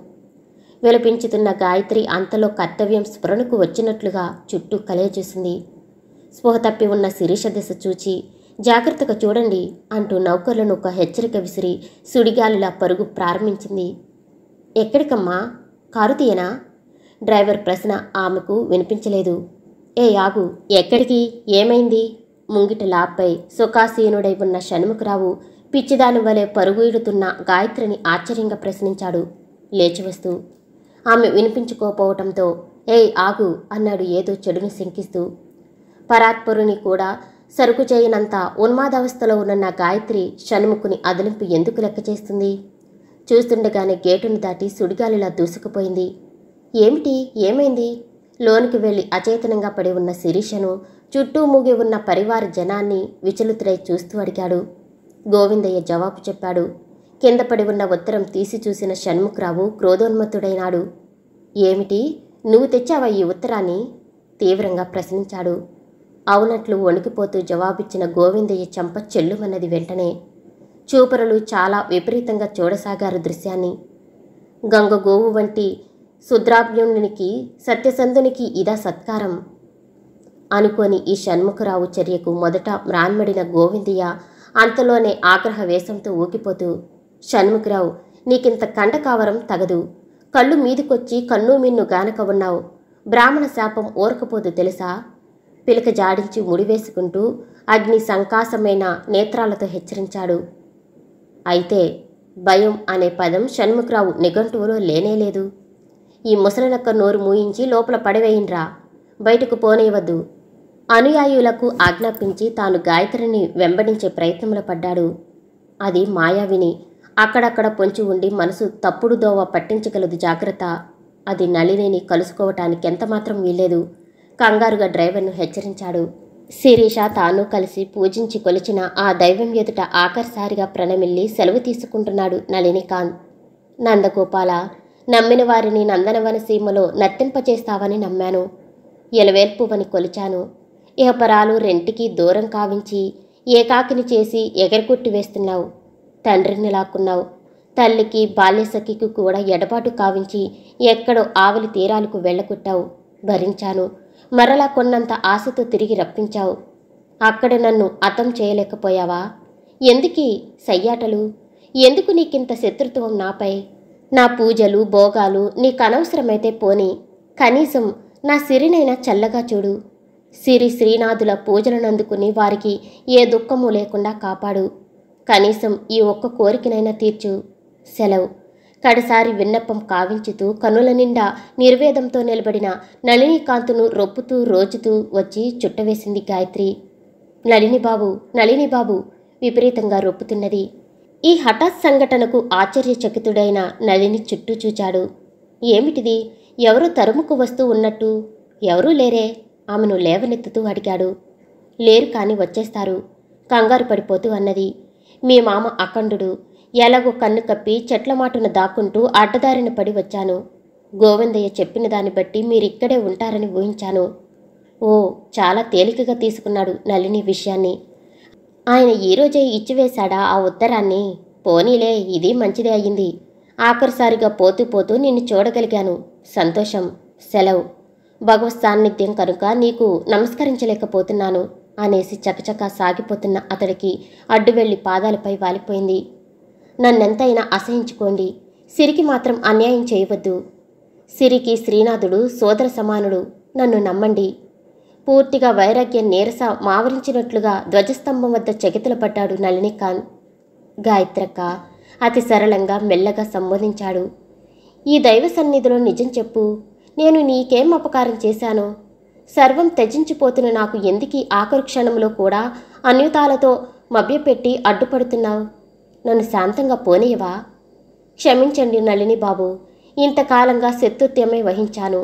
విలపించుతున్న గాయత్రి అంతలో కర్తవ్యం స్ఫురణకు వచ్చినట్లుగా చుట్టూ కలయజూసింది స్పృహ తప్పి ఉన్న శిరీష దిశ చూచి జాగ్రత్తగా చూడండి అంటూ నౌకర్లను ఒక హెచ్చరిక విసిరి సుడిగాలిలా పరుగు ప్రారంభించింది ఎక్కడికమ్మా కారు తీయనా డ్రైవర్ ప్రశ్న ఆమెకు వినిపించలేదు ఏ ఆగు ఎక్కడికి ఏమైంది ముంగిట లాప్పై సుఖాసీనుడై ఉన్న షణ్ముఖరావు పిచ్చిదాని వలె పరుగుయిడుతున్న గాయత్రిని ఆశ్చర్యంగా ప్రశ్నించాడు లేచివస్తూ ఆమె వినిపించుకోపోవటంతో ఏయ్ ఆగు అన్నాడు ఏదో చెడును శంకిస్తూ పరాత్పరుని కూడా సరుకు చేయనంత ఉన్మాదవస్థలో ఉన్న నా గాయత్రి షణ్ముఖుని అదలింపు ఎందుకు లెక్క చేస్తుంది చూస్తుండగానే గేటును దాటి సుడిగాలిలా దూసుకుపోయింది ఏమిటి ఏమైంది లోనికి వెళ్ళి అచేతనంగా పడి ఉన్న శిరీషను చుట్టూ మూగి ఉన్న పరివార జనాన్ని విచలితుడై చూస్తూ అడిగాడు గోవిందయ్య జవాబు చెప్పాడు కింద పడి ఉన్న ఉత్తరం తీసి చూసిన షణ్ముఖరావు క్రోధోన్మత్తుడైనాడు ఏమిటి నువ్వు తెచ్చావా ఈ ఉత్తరాన్ని తీవ్రంగా ప్రశ్నించాడు అవునట్లు వణికిపోతూ జవాబిచ్చిన గోవిందయ్య చెంప చెల్లుమన్నది వెంటనే చూపరులు చాలా విపరీతంగా చూడసాగారు దృశ్యాన్ని గంగ గోవు వంటి సుద్రాభ్యుణునికి సత్యసంధునికి ఇదా సత్కారం అనుకొని ఈ షణ్ముఖరావు చర్యకు మొదట మ్రాన్మడిన గోవిందయ్య అంతలోనే ఆగ్రహ వేషంతో ఊకిపోతూ షణ్ముఖరావు నీకింత కండకావరం తగదు కళ్ళు మీదికొచ్చి కన్ను మిన్ను గానక ఉన్నావు బ్రాహ్మణ శాపం ఓర్కపోదు తెలుసా పిలక జాడించి ముడివేసుకుంటూ అగ్ని సంకాసమైన నేత్రాలతో హెచ్చరించాడు అయితే భయం అనే పదం షణ్ముఖరావు నిఘంటువులో లేనేలేదు ఈ ముసలినక్క నోరు మూయించి లోపల పడవేయిండ్రా బయటకు పోనేవద్దు అనుయాయులకు ఆజ్ఞాపించి తాను గాయత్రిని వెంబడించే ప్రయత్నంలో పడ్డాడు అది మాయావిని అక్కడక్కడ పొంచి ఉండి మనసు తప్పుడు దోవ పట్టించగలదు జాగ్రత్త అది నలినిని కలుసుకోవటానికి ఎంతమాత్రం వీల్లేదు కంగారుగా డ్రైవర్ను హెచ్చరించాడు శిరీష తాను కలిసి పూజించి కొలిచిన ఆ దైవం ఎదుట ఆఖరిసారిగా ప్రణమిల్లి సెలవు తీసుకుంటున్నాడు నళినికాంత్ నందగోపాల నమ్మిన వారిని నందనవన సీమలో నర్తింపచేస్తావని నమ్మాను ఎలవేల్పువని కొలిచాను ఇహపరాలు రెంటికి దూరం కావించి ఏకాకిని చేసి ఎగరగొట్టి వేస్తున్నావు తండ్రిని లాక్కున్నావు తల్లికి బాల్యసఖికి కూడా ఎడబాటు కావించి ఎక్కడో ఆవలి తీరాలకు వెళ్ళగొట్టావు భరించాను మరలా కొన్నంత ఆశతో తిరిగి రప్పించావు అక్కడ నన్ను అతం చేయలేకపోయావా ఎందుకీ సయ్యాటలు ఎందుకు నీకింత శత్రుత్వం నాపై నా పూజలు భోగాలు అనవసరమైతే పోని కనీసం నా సిరినైనా చల్లగా చూడు సిరి శ్రీనాథుల పూజలను అందుకుని వారికి ఏ దుఃఖము లేకుండా కాపాడు కనీసం ఈ ఒక్క కోరికనైనా తీర్చు సెలవు కడసారి విన్నప్పం కావించుతూ కనుల నిండా నిర్వేదంతో నిలబడిన నళినీకాంతును రొప్పుతూ రోజుతూ వచ్చి చుట్టవేసింది గాయత్రి నళినిబాబు నళినిబాబు విపరీతంగా రొప్పుతున్నది ఈ హఠాత్ సంఘటనకు ఆశ్చర్యచకితుడైన నళిని చుట్టూ చూచాడు ఏమిటిది ఎవరు తరుముకు వస్తూ ఉన్నట్టు ఎవరూ లేరే ఆమెను లేవనెత్తుతూ అడిగాడు లేరు కాని వచ్చేస్తారు కంగారు పడిపోతూ అన్నది మీ మామ అఖండుడు ఎలాగో కన్ను కప్పి చెట్ల మాటను దాక్కుంటూ అడ్డదారిన పడి వచ్చాను గోవిందయ్య చెప్పిన దాన్ని బట్టి మీరిక్కడే ఉంటారని ఊహించాను ఓ చాలా తేలికగా తీసుకున్నాడు నలిని విషయాన్ని ఆయన ఈరోజే ఇచ్చివేశాడా ఆ ఉత్తరాన్ని పోనీలే ఇది మంచిదే అయ్యింది ఆఖరిసారిగా పోతూ పోతూ నిన్ను చూడగలిగాను సంతోషం సెలవు భగవత్ సాన్నిధ్యం కనుక నీకు నమస్కరించలేకపోతున్నాను అనేసి చకచకా సాగిపోతున్న అతడికి అడ్డువెళ్లి పాదాలపై వాలిపోయింది నన్నెంతైనా అసహించుకోండి సిరికి మాత్రం అన్యాయం చేయవద్దు సిరికి శ్రీనాథుడు సోదర సమానుడు నన్ను నమ్మండి పూర్తిగా వైరాగ్య నీరస మావరించినట్లుగా ధ్వజస్తంభం వద్ద చెగితలు పడ్డాడు నళినికాంత్ గాయత్రక్క అతి సరళంగా మెల్లగా సంబోధించాడు ఈ దైవ సన్నిధిలో నిజం చెప్పు నేను నీకేం అపకారం చేశానో సర్వం త్యజించిపోతున్న నాకు ఎందుకీ ఆఖరు క్షణంలో కూడా అన్యుతాలతో మభ్యపెట్టి అడ్డుపడుతున్నావు నన్ను శాంతంగా పోనీయవా క్షమించండి నళిని బాబు ఇంతకాలంగా శత్రుత్యమే వహించాను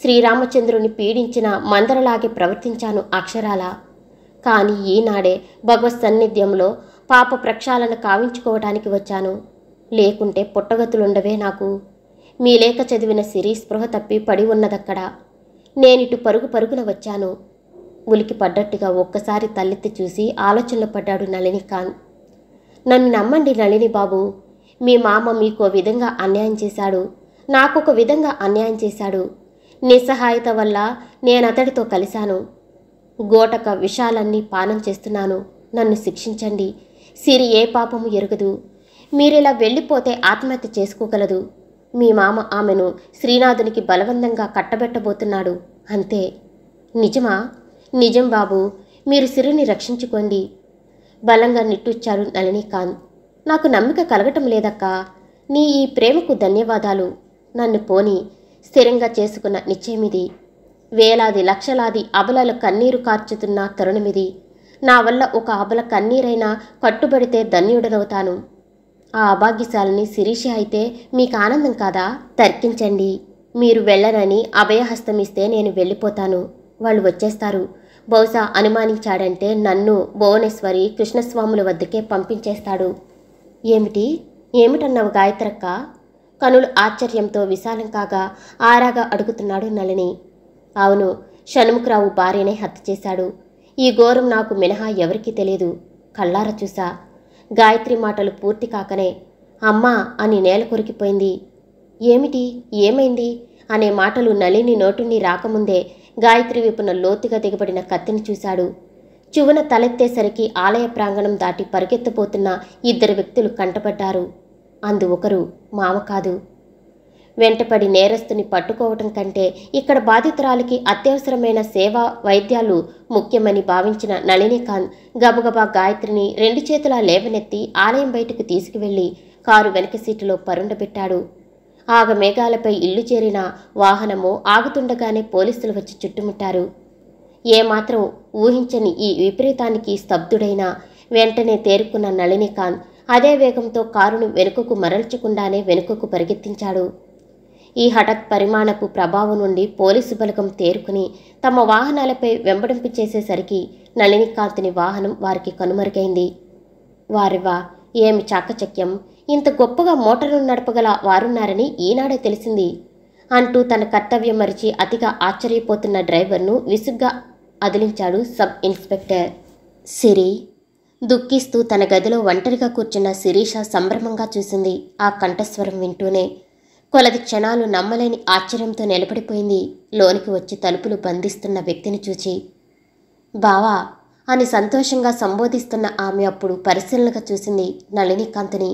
శ్రీరామచంద్రుని పీడించిన మందరలాగే ప్రవర్తించాను అక్షరాల కానీ ఈనాడే భగవత్ సన్నిధ్యంలో పాప ప్రక్షాళన కావించుకోవటానికి వచ్చాను లేకుంటే పుట్టగతులుండవే నాకు మీ లేఖ చదివిన సిరి స్పృహ తప్పి పడి ఉన్నదక్కడ నేనిటు పరుగు పరుగున వచ్చాను ఉలికి పడ్డట్టుగా ఒక్కసారి తల్లెత్తి చూసి ఆలోచనలు పడ్డాడు నళినికాంత్ నన్ను నమ్మండి నళిని బాబు మీ మామ మీకో విధంగా అన్యాయం చేశాడు నాకు ఒక విధంగా అన్యాయం చేశాడు నిస్సహాయత వల్ల నేను అతడితో కలిశాను గోటక విషాలన్నీ పానం చేస్తున్నాను నన్ను శిక్షించండి సిరి ఏ పాపము ఎరుగదు మీరిలా వెళ్ళిపోతే ఆత్మహత్య చేసుకోగలదు మీ మామ ఆమెను శ్రీనాథునికి బలవంతంగా కట్టబెట్టబోతున్నాడు అంతే నిజమా నిజం బాబు మీరు సిరిని రక్షించుకోండి బలంగా నిట్టూర్చారు నళినీకాంత్ నాకు నమ్మిక కలగటం లేదక్కా నీ ఈ ప్రేమకు ధన్యవాదాలు నన్ను పోని స్థిరంగా చేసుకున్న నిశ్చయమిది వేలాది లక్షలాది అబలల కన్నీరు కార్చుతున్న తరుణమిది నా వల్ల ఒక అబల కన్నీరైనా కట్టుబడితే ధన్యుడనవుతాను ఆ అభాగ్యశాలని శిరీష అయితే మీకు ఆనందం కాదా తర్కించండి మీరు వెళ్ళనని అభయహస్తమిస్తే నేను వెళ్ళిపోతాను వాళ్ళు వచ్చేస్తారు బహుశా అనుమానించాడంటే నన్ను భువనేశ్వరి కృష్ణస్వాముల వద్దకే పంపించేస్తాడు ఏమిటి ఏమిటన్నావు గాయత్రక్క కనులు ఆశ్చర్యంతో విశాలం కాగా ఆరాగా అడుగుతున్నాడు నళిని అవును షణ్ముఖరావు భార్యనే హత్య చేశాడు ఈ ఘోరం నాకు మినహా ఎవరికీ తెలియదు కళ్ళార చూసా గాయత్రి మాటలు పూర్తి కాకనే అమ్మా అని నేల కొరికిపోయింది ఏమిటి ఏమైంది అనే మాటలు నళిని నోటిని రాకముందే గాయత్రి వైపున లోతుగా దిగబడిన కత్తిని చూశాడు చువన తలెత్తేసరికి ఆలయ ప్రాంగణం దాటి పరిగెత్తపోతున్న ఇద్దరు వ్యక్తులు కంటపడ్డారు అందు ఒకరు మామ కాదు వెంటపడి నేరస్తుని పట్టుకోవటం కంటే ఇక్కడ బాధితురాలికి అత్యవసరమైన సేవా వైద్యాలు ముఖ్యమని భావించిన నళినీకాంత్ గబగబా గాయత్రిని రెండు చేతుల లేవనెత్తి ఆలయం బయటకు తీసుకువెళ్లి కారు వెనక సీటులో పరుండబెట్టాడు ఆగమేఘాలపై ఇల్లు చేరిన వాహనము ఆగుతుండగానే పోలీసులు వచ్చి చుట్టుముట్టారు ఏమాత్రం ఊహించని ఈ విపరీతానికి స్తబ్దుడైన వెంటనే తేరుకున్న నళినికాంత్ అదే వేగంతో కారును వెనుకకు మరల్చకుండానే వెనుకకు పరిగెత్తించాడు ఈ హఠత్ పరిమాణపు ప్రభావం నుండి పోలీసు బలగం తేరుకుని తమ వాహనాలపై వెంబడింపు చేసేసరికి నళినికాంత్ని వాహనం వారికి కనుమరుగైంది వారివా ఏమి చాకచక్యం ఇంత గొప్పగా మోటార్ను నడపగల వారున్నారని ఈనాడే తెలిసింది అంటూ తన కర్తవ్యం మరిచి అతిగా ఆశ్చర్యపోతున్న డ్రైవర్ను విసుగ్గా అదిలించాడు సబ్ ఇన్స్పెక్టర్ సిరి దుఃఖిస్తూ తన గదిలో ఒంటరిగా కూర్చున్న శిరీష సంభ్రమంగా చూసింది ఆ కంఠస్వరం వింటూనే కొలది క్షణాలు నమ్మలేని ఆశ్చర్యంతో నిలబడిపోయింది లోనికి వచ్చి తలుపులు బంధిస్తున్న వ్యక్తిని చూచి బావా అని సంతోషంగా సంబోధిస్తున్న ఆమె అప్పుడు పరిశీలనగా చూసింది నళినికాంత్ని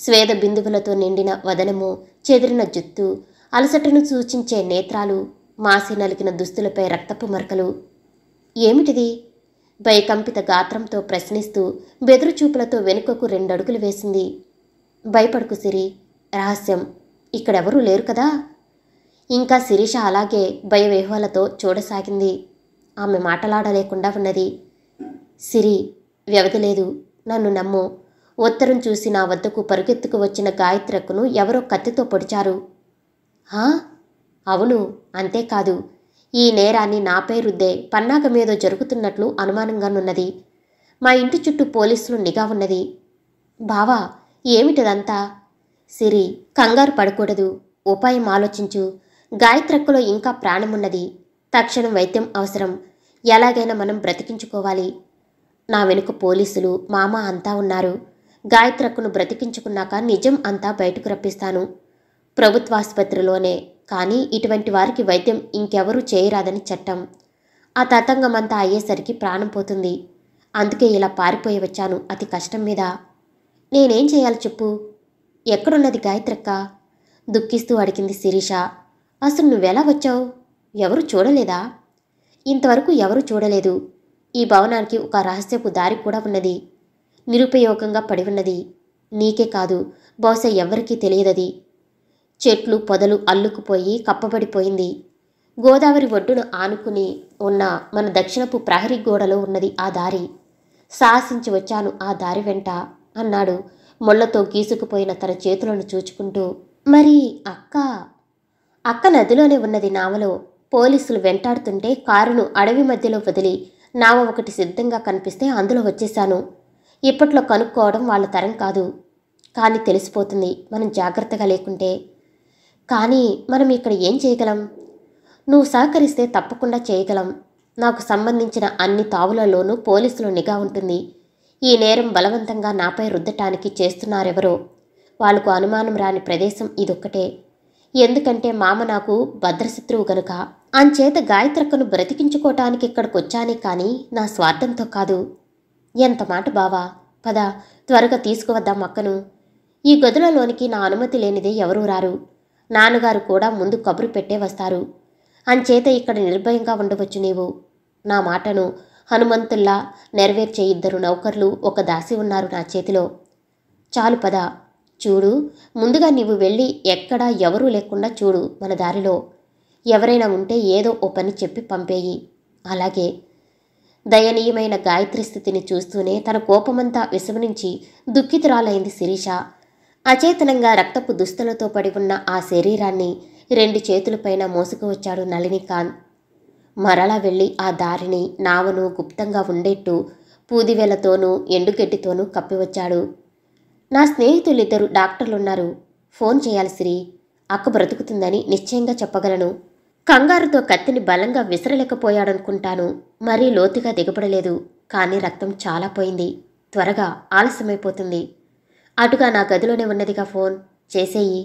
స్వేద బిందువులతో నిండిన వదనము చెదిరిన జుత్తు అలసటను సూచించే నేత్రాలు మాసి నలిగిన దుస్తులపై రక్తపు మరకలు ఏమిటిది భయకంపిత గాత్రంతో ప్రశ్నిస్తూ బెదురుచూపులతో వెనుకకు రెండడుగులు వేసింది భయపడుకు సిరి రహస్యం ఇక్కడెవరూ లేరు కదా ఇంకా శిరీష అలాగే భయవేహోలతో చూడసాగింది ఆమె మాటలాడలేకుండా ఉన్నది సిరి వ్యవధి లేదు నన్ను నమ్ము ఉత్తరం చూసి నా వద్దకు పరుగెత్తుకు వచ్చిన గాయత్రకును ఎవరో కత్తితో పొడిచారు హా అవును అంతేకాదు ఈ నేరాన్ని నా పేరుద్దే పన్నాగ మీద జరుగుతున్నట్లు అనుమానంగానున్నది మా ఇంటి చుట్టూ పోలీసులు నిఘా ఉన్నది బావా ఏమిటిదంతా సిరి కంగారు పడకూడదు ఉపాయం ఆలోచించు గాయత్రక్కలో ఇంకా ప్రాణమున్నది తక్షణం వైద్యం అవసరం ఎలాగైనా మనం బ్రతికించుకోవాలి నా వెనుక పోలీసులు మామ అంతా ఉన్నారు గాయత్రక్కును బ్రతికించుకున్నాక నిజం అంతా బయటకు రప్పిస్తాను ప్రభుత్వాసుపత్రిలోనే కానీ ఇటువంటి వారికి వైద్యం ఇంకెవరూ చేయరాదని చట్టం ఆ తతంగమంతా అయ్యేసరికి ప్రాణం పోతుంది అందుకే ఇలా పారిపోయి వచ్చాను అతి కష్టం మీద నేనేం చేయాలి చెప్పు ఎక్కడున్నది గాయత్రక్క దుఃఖిస్తూ అడిగింది శిరీష అసలు నువ్వెలా వచ్చావు ఎవరు చూడలేదా ఇంతవరకు ఎవరు చూడలేదు ఈ భవనానికి ఒక రహస్యపు దారి కూడా ఉన్నది నిరుపయోగంగా పడి ఉన్నది నీకే కాదు బహుశా ఎవరికీ తెలియదది చెట్లు పొదలు అల్లుకుపోయి కప్పబడిపోయింది గోదావరి ఒడ్డును ఆనుకుని ఉన్న మన దక్షిణపు ప్రహరీ గోడలో ఉన్నది ఆ దారి సాహసించి వచ్చాను ఆ దారి వెంట అన్నాడు మొళ్లతో గీసుకుపోయిన తన చేతులను చూచుకుంటూ మరి అక్క అక్క నదిలోనే ఉన్నది నావలో పోలీసులు వెంటాడుతుంటే కారును అడవి మధ్యలో వదిలి నావ ఒకటి సిద్ధంగా కనిపిస్తే అందులో వచ్చేశాను ఇప్పట్లో కనుక్కోవడం వాళ్ళ తరం కాదు కానీ తెలిసిపోతుంది మనం జాగ్రత్తగా లేకుంటే కానీ మనం ఇక్కడ ఏం చేయగలం నువ్వు సహకరిస్తే తప్పకుండా చేయగలం నాకు సంబంధించిన అన్ని తావులలోనూ పోలీసులు నిఘా ఉంటుంది ఈ నేరం బలవంతంగా నాపై రుద్దటానికి చేస్తున్నారెవరో వాళ్లకు అనుమానం రాని ప్రదేశం ఇదొక్కటే ఎందుకంటే మామ నాకు భద్రశత్రువు గనుక అంచేత గాయత్రక్కను బ్రతికించుకోవటానికి ఇక్కడికొచ్చానే కానీ నా స్వార్థంతో కాదు ఎంత మాట బావా పద త్వరగా తీసుకువద్దాం అక్కను ఈ గదులలోనికి నా అనుమతి లేనిదే ఎవరూ రారు నాన్నగారు కూడా ముందు కబురు పెట్టే వస్తారు అంచేత ఇక్కడ నిర్భయంగా ఉండవచ్చు నీవు నా మాటను హనుమంతుల్లా నెరవేర్చే ఇద్దరు నౌకర్లు ఒక దాసి ఉన్నారు నా చేతిలో చాలు పద చూడు ముందుగా నీవు వెళ్ళి ఎక్కడా ఎవరూ లేకుండా చూడు మన దారిలో ఎవరైనా ఉంటే ఏదో ఓ పని చెప్పి పంపేయి అలాగే దయనీయమైన గాయత్రి స్థితిని చూస్తూనే తన కోపమంతా విస్మరించి దుఃఖితురాలైంది శిరీష అచేతనంగా రక్తపు దుస్తులతో పడి ఉన్న ఆ శరీరాన్ని రెండు చేతులపైన మోసుకువచ్చాడు నళినికాంత్ మరలా వెళ్ళి ఆ దారిని నావను గుప్తంగా ఉండేట్టు పూదివేలతోనూ ఎండుగడ్డితోనూ కప్పివచ్చాడు నా స్నేహితులిద్దరు డాక్టర్లున్నారు ఫోన్ చేయాలి సిరి అక్క బ్రతుకుతుందని నిశ్చయంగా చెప్పగలను కంగారుతో కత్తిని బలంగా విసరలేకపోయాడనుకుంటాను మరీ లోతుగా దిగపడలేదు కానీ రక్తం చాలా పోయింది త్వరగా ఆలస్యమైపోతుంది అటుగా నా గదిలోనే ఉన్నదిగా ఫోన్ చేసేయి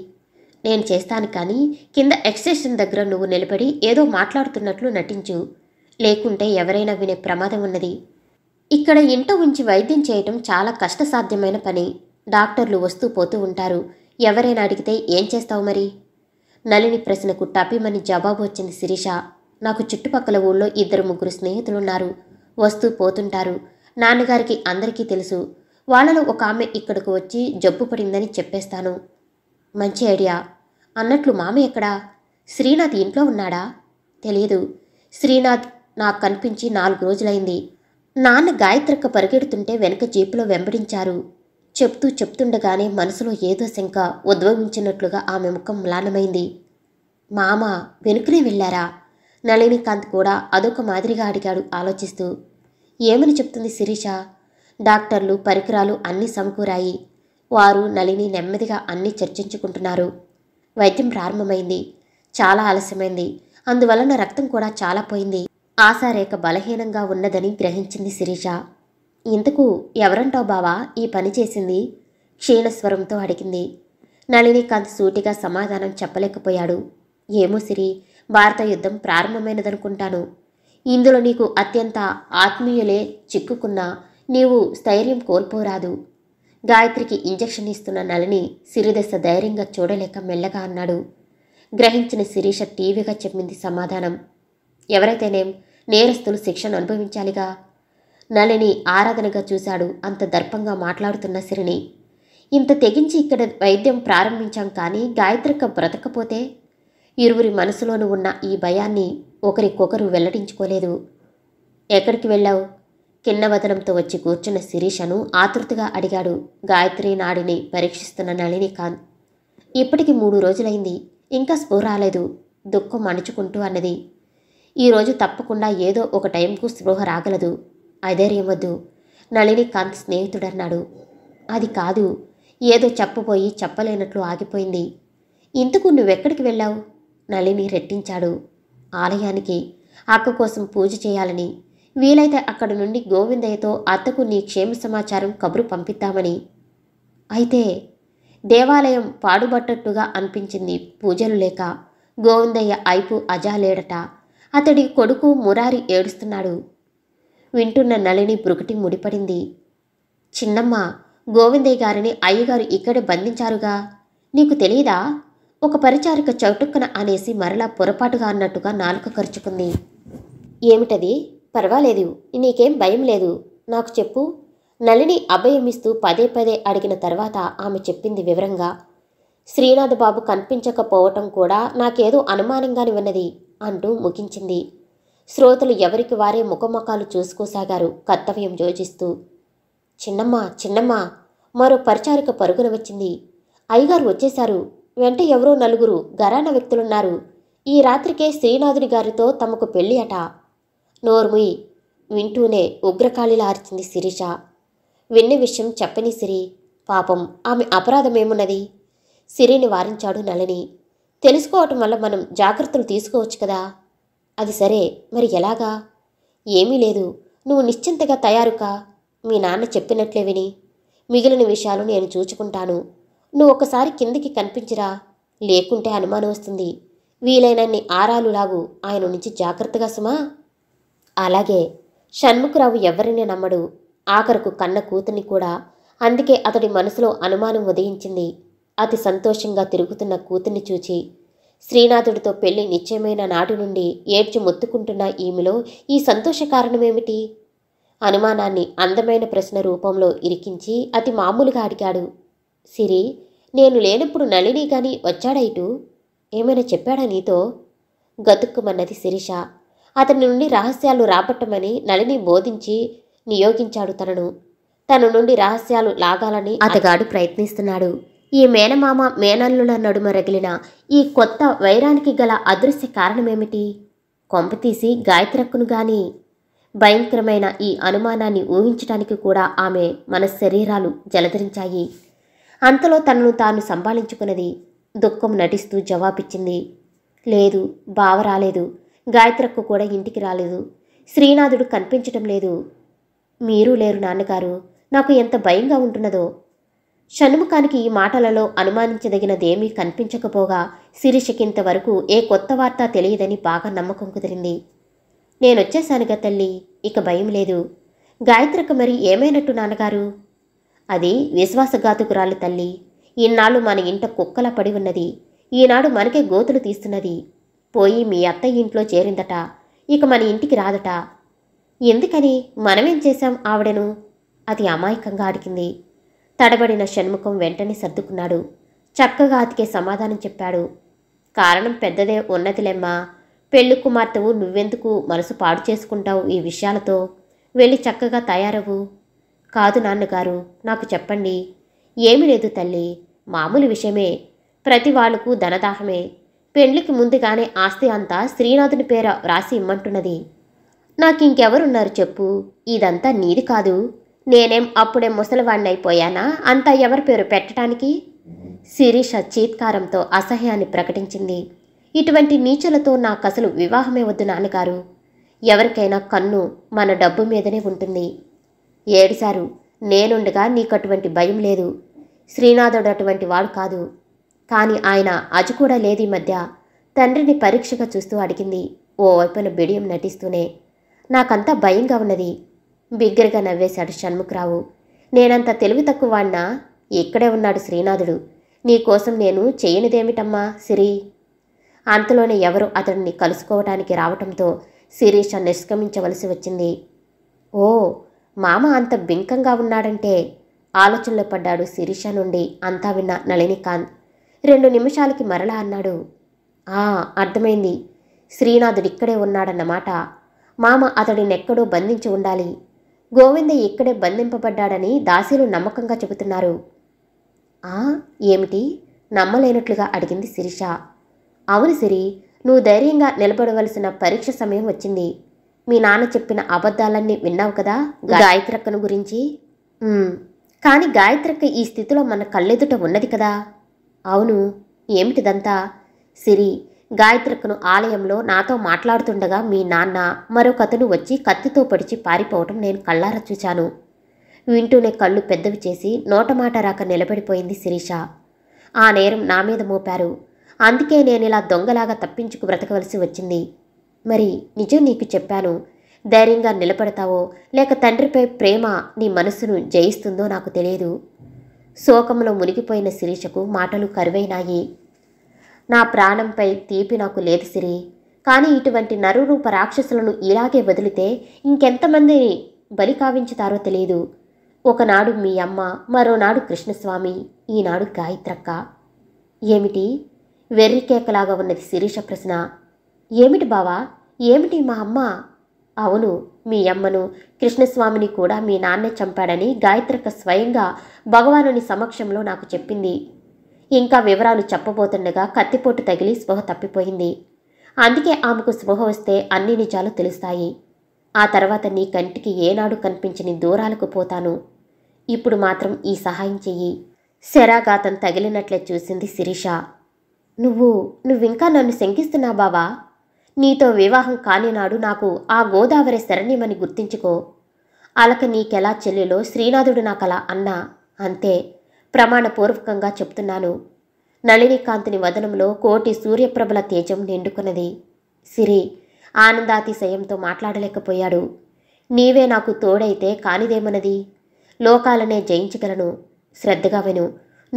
నేను చేస్తాను కానీ కింద ఎక్స్టేషన్ దగ్గర నువ్వు నిలబడి ఏదో మాట్లాడుతున్నట్లు నటించు లేకుంటే ఎవరైనా వినే ప్రమాదం ఉన్నది ఇక్కడ ఇంట ఉంచి వైద్యం చేయటం చాలా కష్టసాధ్యమైన పని డాక్టర్లు వస్తూ పోతూ ఉంటారు ఎవరైనా అడిగితే ఏం చేస్తావు మరి నలిని ప్రశ్నకు టపిమని జవాబు వచ్చింది శిరీష నాకు చుట్టుపక్కల ఊళ్ళో ఇద్దరు ముగ్గురు స్నేహితులున్నారు వస్తూ పోతుంటారు నాన్నగారికి అందరికీ తెలుసు వాళ్ళలో ఒక ఆమె ఇక్కడకు వచ్చి జబ్బు పడిందని చెప్పేస్తాను మంచి ఐడియా అన్నట్లు మామ ఎక్కడా శ్రీనాథ్ ఇంట్లో ఉన్నాడా తెలియదు శ్రీనాథ్ నాకు కనిపించి నాలుగు రోజులైంది నాన్న గాయత్రక్క పరిగెడుతుంటే వెనక జీపులో వెంబడించారు చెప్తూ చెప్తుండగానే మనసులో ఏదో శంక ఉద్భవించినట్లుగా ఆమె ముఖం మ్లానమైంది మామ వెనుకనే వెళ్ళారా నళినికాంత్ కూడా అదొక మాదిరిగా అడిగాడు ఆలోచిస్తూ ఏమని చెప్తుంది శిరీష డాక్టర్లు పరికరాలు అన్నీ సమకూరాయి వారు నళిని నెమ్మదిగా అన్నీ చర్చించుకుంటున్నారు వైద్యం ప్రారంభమైంది చాలా ఆలస్యమైంది అందువలన రక్తం కూడా చాలా పోయింది ఆశారేఖ బలహీనంగా ఉన్నదని గ్రహించింది శిరీష ఇంతకు ఎవరంటావు బావా ఈ పని చేసింది క్షీణస్వరంతో అడిగింది నళిని కాంత్ సూటిగా సమాధానం చెప్పలేకపోయాడు ఏమో సిరి భారత యుద్ధం ప్రారంభమైనదనుకుంటాను ఇందులో నీకు అత్యంత ఆత్మీయులే చిక్కుకున్నా నీవు స్థైర్యం కోల్పోరాదు గాయత్రికి ఇంజెక్షన్ ఇస్తున్న నలిని సిరిదశ ధైర్యంగా చూడలేక మెల్లగా అన్నాడు గ్రహించిన శిరీష టీవీగా చెప్పింది సమాధానం ఎవరైతేనేం నేరస్తులు శిక్షను అనుభవించాలిగా నలిని ఆరాధనగా చూశాడు అంత దర్పంగా మాట్లాడుతున్న సిరిని ఇంత తెగించి ఇక్కడ వైద్యం ప్రారంభించాం కానీ గాయత్రిక బ్రతకపోతే ఇరువురి మనసులోనూ ఉన్న ఈ భయాన్ని ఒకరికొకరు వెల్లడించుకోలేదు ఎక్కడికి వెళ్ళావు కిన్నవదనంతో వచ్చి కూర్చున్న శిరీషను ఆతృతగా అడిగాడు గాయత్రి నాడిని పరీక్షిస్తున్న నళిని ఖాన్ ఇప్పటికి మూడు రోజులైంది ఇంకా స్పృహ రాలేదు దుఃఖం అణుచుకుంటూ అన్నది ఈరోజు తప్పకుండా ఏదో ఒక టైంకు స్పృహ రాగలదు అదేరేమొద్దు కాంత్ స్నేహితుడన్నాడు అది కాదు ఏదో చెప్పబోయి చెప్పలేనట్లు ఆగిపోయింది ఇంతకు నువ్వెక్కడికి వెళ్ళావు నళిని రెట్టించాడు ఆలయానికి అక్క కోసం పూజ చేయాలని వీలైతే అక్కడి నుండి గోవిందయ్యతో అత్తకు నీ క్షేమ సమాచారం కబురు పంపిద్దామని అయితే దేవాలయం పాడుబట్టట్టుగా అనిపించింది పూజలు లేక గోవిందయ్య ఐపు అజాలేడట అతడి కొడుకు మురారి ఏడుస్తున్నాడు వింటున్న నళిని బ్రుకటి ముడిపడింది చిన్నమ్మ గోవిందయ్య గారిని అయ్యగారు ఇక్కడే బంధించారుగా నీకు తెలియదా ఒక పరిచారిక చౌటుక్కన అనేసి మరలా పొరపాటుగా అన్నట్టుగా నాలుక ఖర్చుకుంది ఏమిటది పర్వాలేదు నీకేం భయం లేదు నాకు చెప్పు నళిని అభయమిస్తూ పదే పదే అడిగిన తర్వాత ఆమె చెప్పింది వివరంగా శ్రీనాథ్ బాబు కనిపించకపోవటం కూడా నాకేదో అనుమానంగాని ఉన్నది అంటూ ముగించింది శ్రోతలు ఎవరికి వారే ముఖముఖాలు చూసుకోసాగారు కర్తవ్యం యోచిస్తూ చిన్నమ్మ చిన్నమ్మ మరో పరిచారిక పరుగున వచ్చింది అయ్యగారు వచ్చేశారు వెంట ఎవరో నలుగురు గరాన వ్యక్తులున్నారు ఈ రాత్రికే శ్రీనాథుడి గారితో తమకు పెళ్ళి అట నోర్ముయి వింటూనే ఉగ్రకాళిలా అరిచింది శిరీష విన్న విషయం చెప్పని సిరి పాపం ఆమె అపరాధమేమున్నది సిరిని వారించాడు నలని తెలుసుకోవటం వల్ల మనం జాగ్రత్తలు తీసుకోవచ్చు కదా అది సరే మరి ఎలాగా ఏమీ లేదు నువ్వు నిశ్చింతగా తయారుకా మీ నాన్న చెప్పినట్లే విని మిగిలిన విషయాలు నేను చూచుకుంటాను నువ్వు ఒకసారి కిందికి కనిపించరా లేకుంటే అనుమానం వస్తుంది వీలైనన్ని ఆరాలు లాగు ఆయన నుంచి జాగ్రత్తగా సుమా అలాగే షణ్ముఖరావు ఎవరిని నమ్మడు ఆఖరుకు కన్న కూతుని కూడా అందుకే అతడి మనసులో అనుమానం ఉదయించింది అతి సంతోషంగా తిరుగుతున్న కూతుర్ని చూచి శ్రీనాథుడితో పెళ్లి నిశ్చయమైన నాటి నుండి ఏడ్చి మొత్తుకుంటున్న ఈమెలో ఈ సంతోష కారణమేమిటి అనుమానాన్ని అందమైన ప్రశ్న రూపంలో ఇరికించి అతి మామూలుగా అడిగాడు సిరి నేను లేనప్పుడు నళిని కానీ వచ్చాడా ఇటు ఏమైనా చెప్పాడా నీతో గతుక్కుమన్నది శిరీష అతని నుండి రహస్యాలు రాబట్టమని నళిని బోధించి నియోగించాడు తనను తన నుండి రహస్యాలు లాగాలని అతగాడు ప్రయత్నిస్తున్నాడు ఈ మేనమామ మేనల్లుల నడుమ రగిలిన ఈ కొత్త వైరానికి గల అదృశ్య కారణమేమిటి కొంపతీసి గాయత్రక్కును గాని భయంకరమైన ఈ అనుమానాన్ని ఊహించడానికి కూడా ఆమె మన శరీరాలు జలధరించాయి అంతలో తనను తాను సంభాళించుకున్నది దుఃఖం నటిస్తూ జవాబిచ్చింది లేదు బావ రాలేదు గాయత్రక్కు కూడా ఇంటికి రాలేదు శ్రీనాథుడు కనిపించటం లేదు మీరు లేరు నాన్నగారు నాకు ఎంత భయంగా ఉంటున్నదో షణ్ముఖానికి ఈ మాటలలో అనుమానించదగినదేమీ కనిపించకపోగా శిరీషకింతవరకు ఏ కొత్త వార్త తెలియదని బాగా నమ్మకం కుదిరింది నేనొచ్చేశానుగా తల్లి ఇక భయం లేదు గాయత్రికి మరి ఏమైనట్టు నాన్నగారు అది విశ్వాసఘాతుకురాలు తల్లి ఇన్నాళ్ళు మన ఇంట కుక్కల పడి ఉన్నది ఈనాడు మనకే గోతులు తీస్తున్నది పోయి మీ అత్తయ్య ఇంట్లో చేరిందట ఇక మన ఇంటికి రాదట ఎందుకని మనమేం చేశాం ఆవిడను అది అమాయకంగా అడిగింది తడబడిన షణ్ముఖం వెంటనే సర్దుకున్నాడు చక్కగా అతికే సమాధానం చెప్పాడు కారణం పెద్దదే ఉన్నదిలేమ్మా పెళ్లి కుమార్తెవు నువ్వెందుకు మనసు పాడు చేసుకుంటావు ఈ విషయాలతో వెళ్ళి చక్కగా తయారవు కాదు నాన్నగారు నాకు చెప్పండి ఏమి లేదు తల్లి మామూలు విషయమే ప్రతి వాళ్ళకు ధనదాహమే పెళ్లికి ముందుగానే ఆస్తి అంతా శ్రీనాథుని పేర వ్రాసి ఇమ్మంటున్నది నాకింకెవరున్నారు చెప్పు ఇదంతా నీది కాదు నేనేం అప్పుడే అయిపోయానా అంత ఎవరి పేరు పెట్టడానికి శిరీష చీత్కారంతో అసహ్యాన్ని ప్రకటించింది ఇటువంటి నీచులతో నాకు అసలు వివాహమే వద్దు నాన్నగారు ఎవరికైనా కన్ను మన డబ్బు మీదనే ఉంటుంది ఏడిశారు నేనుండగా నీకటువంటి భయం లేదు శ్రీనాథుడు అటువంటి వాడు కాదు కానీ ఆయన అజు కూడా లేది మధ్య తండ్రిని పరీక్షగా చూస్తూ అడిగింది ఓ వైపున బిడియం నటిస్తూనే నాకంతా భయంగా ఉన్నది బిగ్గరగా నవ్వేశాడు షణ్ముఖరావు నేనంత తెలివి తక్కువాణ్ణా ఇక్కడే ఉన్నాడు శ్రీనాథుడు నీకోసం నేను చేయనిదేమిటమ్మా సిరి అంతలోనే ఎవరు అతడిని కలుసుకోవటానికి రావటంతో శిరీష నిష్క్రమించవలసి వచ్చింది ఓ మామ అంత బింకంగా ఉన్నాడంటే ఆలోచనలో పడ్డాడు శిరీష నుండి అంతా విన్న నళినికాంత్ రెండు నిమిషాలకి మరలా అన్నాడు ఆ అర్థమైంది శ్రీనాథుడిక్కడే ఉన్నాడన్నమాట మామ అతడినెక్కడో బంధించి ఉండాలి గోవింద ఇక్కడే బంధింపబడ్డాడని దాసీలు నమ్మకంగా చెబుతున్నారు ఆ ఏమిటి నమ్మలేనట్లుగా అడిగింది శిరీష అవును సిరి నువ్వు ధైర్యంగా నిలబడవలసిన పరీక్ష సమయం వచ్చింది మీ నాన్న చెప్పిన అబద్ధాలన్నీ విన్నావు కదా గాయత్రక్కను గురించి కానీ గాయత్రక్క ఈ స్థితిలో మన కళ్ళెదుట ఉన్నది కదా అవును ఏమిటిదంతా సిరి గాయత్రికను ఆలయంలో నాతో మాట్లాడుతుండగా మీ నాన్న మరొకతను వచ్చి కత్తితో పడిచి పారిపోవటం నేను కళ్ళార చూచాను వింటూనే కళ్ళు పెద్దవి చేసి నోటమాట రాక నిలబడిపోయింది శిరీష ఆ నేరం నా మీద మోపారు అందుకే నేను ఇలా దొంగలాగా తప్పించుకు బ్రతకవలసి వచ్చింది మరి నిజం నీకు చెప్పాను ధైర్యంగా నిలబడతావో లేక తండ్రిపై ప్రేమ నీ మనసును జయిస్తుందో నాకు తెలియదు శోకంలో మునిగిపోయిన శిరీషకు మాటలు కరువైనాయి నా ప్రాణంపై తీపి నాకు లేదు సిరి కానీ ఇటువంటి నరురూప రాక్షసులను ఇలాగే వదిలితే ఇంకెంతమందిని బలి కావించుతారో తెలియదు ఒకనాడు మీ అమ్మ మరోనాడు కృష్ణస్వామి ఈనాడు గాయత్రక్క ఏమిటి వెర్రికేకలాగా ఉన్నది శిరీష ప్రశ్న ఏమిటి బావా ఏమిటి మా అమ్మ అవును మీ అమ్మను కృష్ణస్వామిని కూడా మీ నాన్నే చంపాడని గాయత్రక్క స్వయంగా భగవానుని సమక్షంలో నాకు చెప్పింది ఇంకా వివరాలు చెప్పబోతుండగా కత్తిపోటు తగిలి స్పృహ తప్పిపోయింది అందుకే ఆమెకు స్పృహ వస్తే అన్ని నిజాలు తెలుస్తాయి ఆ తర్వాత నీ కంటికి ఏనాడు కనిపించని దూరాలకు పోతాను ఇప్పుడు మాత్రం ఈ సహాయం చెయ్యి శరాఘాతం తగిలినట్లే చూసింది శిరీష నువ్వు నువ్వింకా నన్ను శంకిస్తున్నా బావా నీతో వివాహం కాని నాడు నాకు ఆ గోదావరి శరణ్యమని గుర్తించుకో అలక నీకెలా చెల్లెలో శ్రీనాథుడు నాకలా అన్నా అంతే ప్రమాణపూర్వకంగా చెప్తున్నాను నళినీకాంతుని వదనంలో కోటి సూర్యప్రభల తేజం నిండుకున్నది సిరి ఆనందాతిశయంతో మాట్లాడలేకపోయాడు నీవే నాకు తోడైతే కానిదేమన్నది లోకాలనే జయించగలను శ్రద్ధగా విను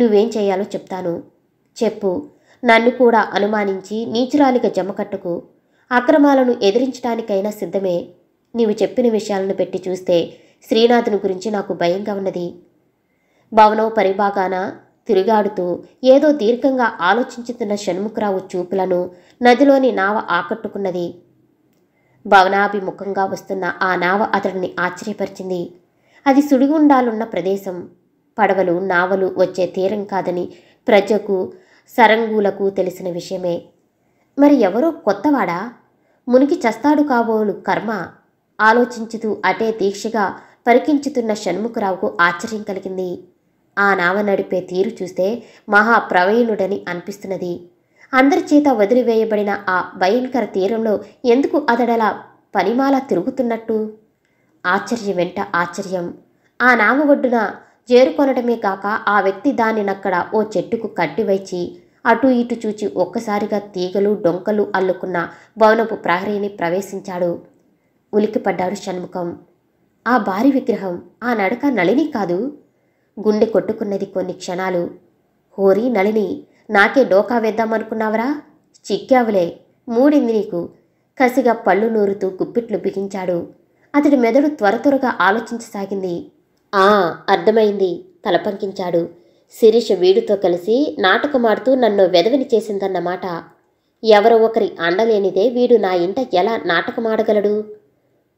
నువ్వేం చేయాలో చెప్తాను చెప్పు నన్ను కూడా అనుమానించి నీచురాలిక జమకట్టుకు అక్రమాలను ఎదిరించడానికైనా సిద్ధమే నీవు చెప్పిన విషయాలను పెట్టి చూస్తే శ్రీనాథుని గురించి నాకు భయంగా ఉన్నది భవనం పరిభాగాన తిరిగాడుతూ ఏదో దీర్ఘంగా ఆలోచించుతున్న షణ్ముఖరావు చూపులను నదిలోని నావ ఆకట్టుకున్నది భవనాభిముఖంగా వస్తున్న ఆ నావ అతడిని ఆశ్చర్యపరిచింది అది సుడిగుండాలున్న ప్రదేశం పడవలు నావలు వచ్చే తీరం కాదని ప్రజకు సరంగులకు తెలిసిన విషయమే మరి ఎవరో కొత్తవాడా మునికి చస్తాడు కాబోలు కర్మ ఆలోచించుతూ అటే దీక్షగా పరికించుతున్న షణ్ముఖరావుకు ఆశ్చర్యం కలిగింది ఆ నావ నడిపే తీరు చూస్తే మహాప్రవీణుడని అనిపిస్తున్నది అందరి చేత వదిలివేయబడిన ఆ భయంకర తీరంలో ఎందుకు అతడలా పనిమాల తిరుగుతున్నట్టు ఆశ్చర్యం వెంట ఆశ్చర్యం ఆ నావ ఒడ్డున చేరుకొనడమే కాక ఆ వ్యక్తి దానినక్కడ ఓ చెట్టుకు కట్టివైచి అటు ఇటు చూచి ఒక్కసారిగా తీగలు డొంకలు అల్లుకున్న భవనపు ప్రహరీని ప్రవేశించాడు ఉలికిపడ్డాడు షణ్ముఖం ఆ భారీ విగ్రహం ఆ నడక నళిని కాదు గుండె కొట్టుకున్నది కొన్ని క్షణాలు హోరీ నళిని నాకే డోకా వేద్దామనుకున్నావరా చిక్కావులే మూడింది నీకు కసిగా పళ్ళు నూరుతూ గుప్పిట్లు బిగించాడు అతడి మెదడు త్వర త్వరగా ఆలోచించసాగింది ఆ అర్థమైంది తలపంకించాడు శిరీష వీడితో కలిసి నాటకమాడుతూ నన్ను వెదవిని చేసిందన్నమాట ఎవరో ఒకరి అండలేనిదే వీడు నా ఇంట ఎలా నాటకమాడగలడు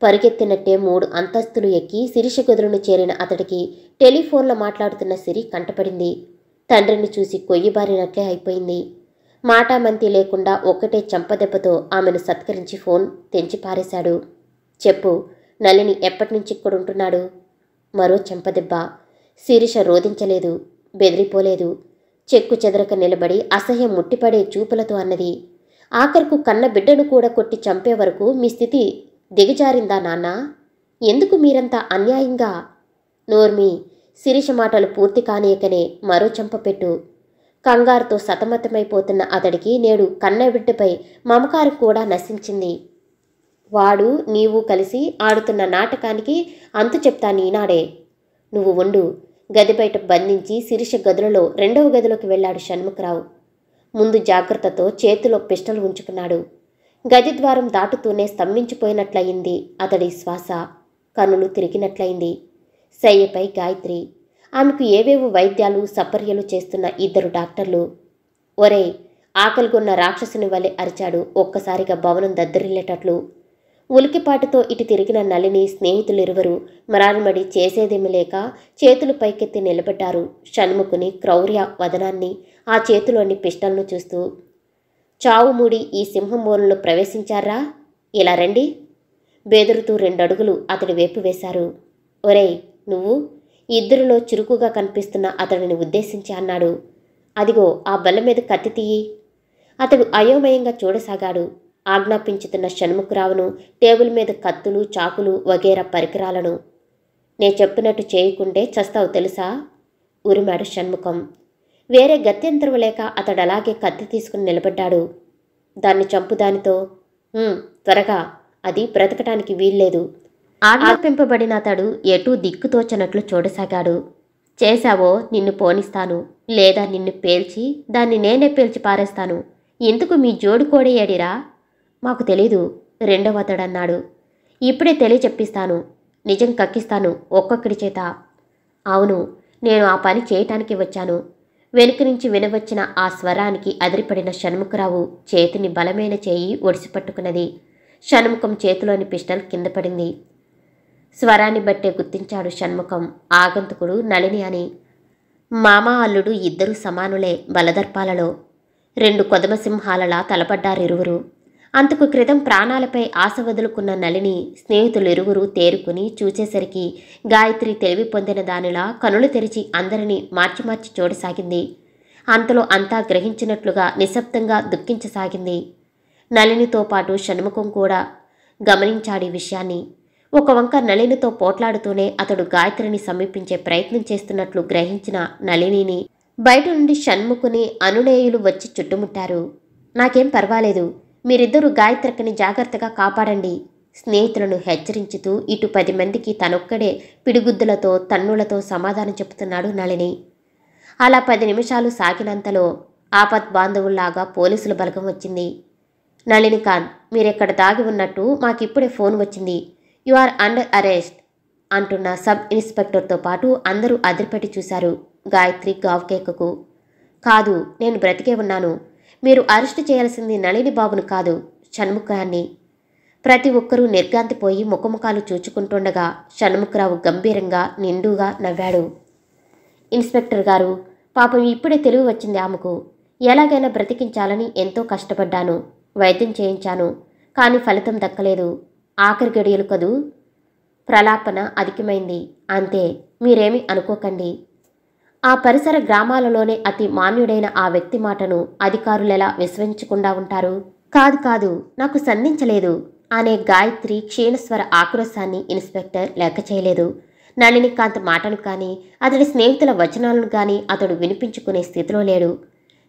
పరిగెత్తినట్టే మూడు అంతస్తులు ఎక్కి శిరీష గదులను చేరిన అతడికి టెలిఫోన్లో మాట్లాడుతున్న సిరి కంటపడింది తండ్రిని చూసి కొయ్యిబారినట్లే అయిపోయింది మాటామంతి లేకుండా ఒక్కటే చెంపదెబ్బతో ఆమెను సత్కరించి ఫోన్ తెంచి పారేశాడు చెప్పు నలిని ఎప్పటి నుంచి ఉంటున్నాడు మరో చెంపదెబ్బ శిరీష రోధించలేదు బెదిరిపోలేదు చెక్కు చెదరక నిలబడి అసహ్యం ముట్టిపడే చూపులతో అన్నది ఆఖరుకు కన్న బిడ్డను కూడా కొట్టి చంపే వరకు మీ స్థితి దిగజారిందా నాన్న ఎందుకు మీరంతా అన్యాయంగా నోర్మి శిరీష మాటలు పూర్తి కానీయకనే మరో చెంపపెట్టు కంగారుతో సతమతమైపోతున్న అతడికి నేడు కన్న మమకారు కూడా నశించింది వాడు నీవు కలిసి ఆడుతున్న నాటకానికి అంతు చెప్తా నీనాడే నువ్వు ఉండు గది బయట బంధించి శిరీష గదులలో రెండవ గదిలోకి వెళ్ళాడు షణ్ముఖరావు ముందు జాగ్రత్తతో చేతిలో పిస్టల్ ఉంచుకున్నాడు గదిద్వారం దాటుతూనే స్తంభించిపోయినట్లయింది అతడి శ్వాస కనులు తిరిగినట్లయింది శయ్యపై గాయత్రి ఆమెకు ఏవేవో వైద్యాలు సపర్యలు చేస్తున్న ఇద్దరు డాక్టర్లు ఒరే ఆకలిగొన్న రాక్షసుని వలె అరిచాడు ఒక్కసారిగా భవనం దద్దరిల్లేటట్లు ఉలికిపాటుతో ఇటు తిరిగిన నలిని స్నేహితులిరువరు మరారిమడి చేసేదేమి లేక చేతులు పైకెత్తి నిలబెట్టారు షణ్ముఖుని క్రౌర్య వదనాన్ని ఆ చేతిలోని పిస్టల్ను చూస్తూ చావుమూడి ఈ సింహం ప్రవేశించారా ఇలా రండి బెదురుతూ రెండడుగులు అతడి వైపు వేశారు ఒరేయ్ నువ్వు ఇద్దరిలో చురుకుగా కనిపిస్తున్న అతడిని ఉద్దేశించి అన్నాడు అదిగో ఆ బల్ల మీద కత్తి తీయి అతడు అయోమయంగా చూడసాగాడు ఆజ్ఞాపించుతున్న షణ్ముఖరావును టేబుల్ మీద కత్తులు చాకులు వగేరా పరికరాలను నే చెప్పినట్టు చేయకుంటే చస్తావు తెలుసా ఉరిమాడు షణ్ముఖం వేరే గత్యంతరం లేక అతడు అలాగే కత్తి తీసుకుని నిలబడ్డాడు దాన్ని చంపుదానితో త్వరగా అది బ్రతకటానికి వీల్లేదు ఆలోపింపబడిన అతడు ఎటూ దిక్కుతోచనట్లు చూడసాగాడు చేశావో నిన్ను పోనిస్తాను లేదా నిన్ను పేల్చి దాన్ని నేనే పేల్చి పారేస్తాను ఎందుకు మీ జోడు కోడేయడిరా మాకు తెలీదు రెండవ అతడన్నాడు ఇప్పుడే తెలియచెప్పిస్తాను నిజం కక్కిస్తాను ఒక్కొక్కడి చేత అవును నేను ఆ పని చేయటానికి వచ్చాను వెనుక నుంచి వినవచ్చిన ఆ స్వరానికి అదిరిపడిన షణ్ముఖరావు చేతిని బలమైన చేయి ఒడిసిపట్టుకున్నది షణ్ముఖం చేతిలోని పిస్టల్ కింద పడింది స్వరాన్ని బట్టే గుర్తించాడు షణ్ముఖం ఆగంతుకుడు నళిని అని మామ అల్లుడు ఇద్దరు సమానులే బలదర్పాలలో రెండు కొదమసింహాలలా తలపడ్డారిరువురు అంతకు క్రితం ప్రాణాలపై ఆశ వదులుకున్న నలిని ఇరువురు తేరుకుని చూచేసరికి గాయత్రి తెలివి పొందిన దానిలా కనులు తెరిచి అందరినీ మార్చి మార్చి చూడసాగింది అంతలో అంతా గ్రహించినట్లుగా నిశ్శబ్దంగా దుఃఖించసాగింది నలినితో పాటు షణ్ముఖం కూడా గమనించాడు ఈ విషయాన్ని ఒక వంక నళినితో పోట్లాడుతూనే అతడు గాయత్రిని సమీపించే ప్రయత్నం చేస్తున్నట్లు గ్రహించిన నళినిని బయట నుండి షణ్ముఖుని అనునేయులు వచ్చి చుట్టుముట్టారు నాకేం పర్వాలేదు మీరిద్దరూ గాయత్రికని జాగ్రత్తగా కాపాడండి స్నేహితులను హెచ్చరించుతూ ఇటు పది మందికి తనొక్కడే పిడిగుద్దులతో తన్నులతో సమాధానం చెబుతున్నాడు నళిని అలా పది నిమిషాలు సాగినంతలో ఆపత్ బాంధవుల్లాగా పోలీసుల బలగం వచ్చింది నళిని ఖాన్ మీరెక్కడ దాగి ఉన్నట్టు మాకిప్పుడే ఫోన్ వచ్చింది యు ఆర్ అండర్ అరెస్ట్ అంటున్న సబ్ ఇన్స్పెక్టర్తో పాటు అందరూ అదిరిపెట్టి చూశారు గాయత్రి గావ్కేకకు కాదు నేను బ్రతికే ఉన్నాను మీరు అరెస్ట్ చేయాల్సింది నళిని బాబును కాదు షణ్ముఖాన్ని ప్రతి ఒక్కరూ నిర్గాంతిపోయి ముఖముఖాలు చూచుకుంటుండగా షణ్ముఖరావు గంభీరంగా నిండుగా నవ్వాడు ఇన్స్పెక్టర్ గారు పాపం ఇప్పుడే తెలివి వచ్చింది ఆమెకు ఎలాగైనా బ్రతికించాలని ఎంతో కష్టపడ్డాను వైద్యం చేయించాను కానీ ఫలితం దక్కలేదు ఆఖరి గడియలు కదూ ప్రలాపన అధికమైంది అంతే మీరేమి అనుకోకండి ఆ పరిసర గ్రామాలలోనే అతి మాన్యుడైన ఆ వ్యక్తి మాటను అధికారులెలా విశ్వసించకుండా ఉంటారు కాదు కాదు నాకు సంధించలేదు అనే గాయత్రి క్షీణస్వర ఆక్రోశాన్ని ఇన్స్పెక్టర్ లెక్క చేయలేదు నళినికాంత్ మాటను కానీ అతడి స్నేహితుల వచనాలను కానీ అతడు వినిపించుకునే స్థితిలో లేడు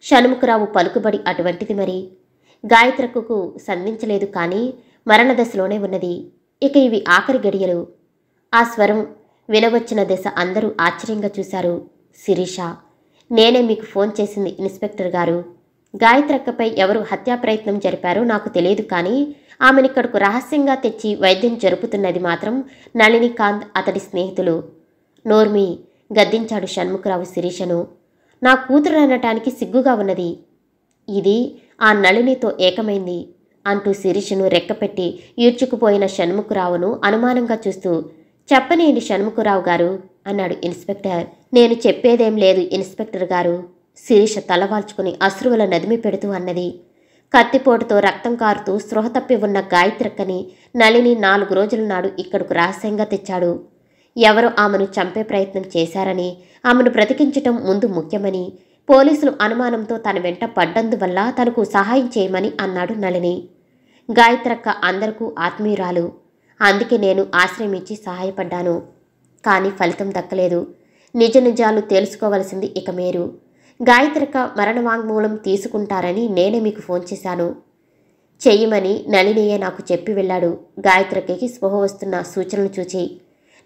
షణ్ముఖరావు పలుకుబడి అటువంటిది మరి గాయత్రకు సంధించలేదు కానీ మరణదశలోనే ఉన్నది ఇక ఇవి ఆఖరి గడియలు ఆ స్వరం వినవచ్చిన దశ అందరూ ఆశ్చర్యంగా చూశారు శిరీష నేనే మీకు ఫోన్ చేసింది ఇన్స్పెక్టర్ గారు గాయత్రక్కపై ఎవరు హత్యా ప్రయత్నం జరిపారో నాకు తెలియదు కానీ ఆమెను ఇక్కడకు రహస్యంగా తెచ్చి వైద్యం జరుపుతున్నది మాత్రం నళినికాంత్ అతడి స్నేహితులు నోర్మి గద్దించాడు షణ్ముఖరావు శిరీషను నా కూతురు అనటానికి సిగ్గుగా ఉన్నది ఇది ఆ నళినితో ఏకమైంది అంటూ శిరీషను రెక్కపెట్టి ఈడ్చుకుపోయిన షణ్ముఖరావును అనుమానంగా చూస్తూ చెప్పనేయండి షణ్ముఖరావు గారు అన్నాడు ఇన్స్పెక్టర్ నేను చెప్పేదేం లేదు ఇన్స్పెక్టర్ గారు శిరీష తలవాల్చుకుని అశ్రువుల నదిమి పెడుతూ అన్నది కత్తిపోటుతో రక్తం కారుతూ స్పృహ తప్పి ఉన్న గాయత్రక్కని నళిని నాలుగు రోజుల నాడు ఇక్కడకు రహస్యంగా తెచ్చాడు ఎవరు ఆమెను చంపే ప్రయత్నం చేశారని ఆమెను బ్రతికించటం ముందు ముఖ్యమని పోలీసులు అనుమానంతో తన వెంట పడ్డందువల్ల తనకు సహాయం చేయమని అన్నాడు నళిని గాయత్రక్క అందరికూ ఆత్మీయురాలు అందుకే నేను ఆశ్రయమిచ్చి సహాయపడ్డాను కానీ ఫలితం దక్కలేదు నిజ నిజాలు తెలుసుకోవలసింది ఇక మీరు గాయత్రిక మరణ వాంగ్మూలం తీసుకుంటారని నేనే మీకు ఫోన్ చేశాను చెయ్యమని నళినియే నాకు చెప్పి వెళ్ళాడు గాయత్రికి స్పృహ వస్తున్న సూచనలు చూచి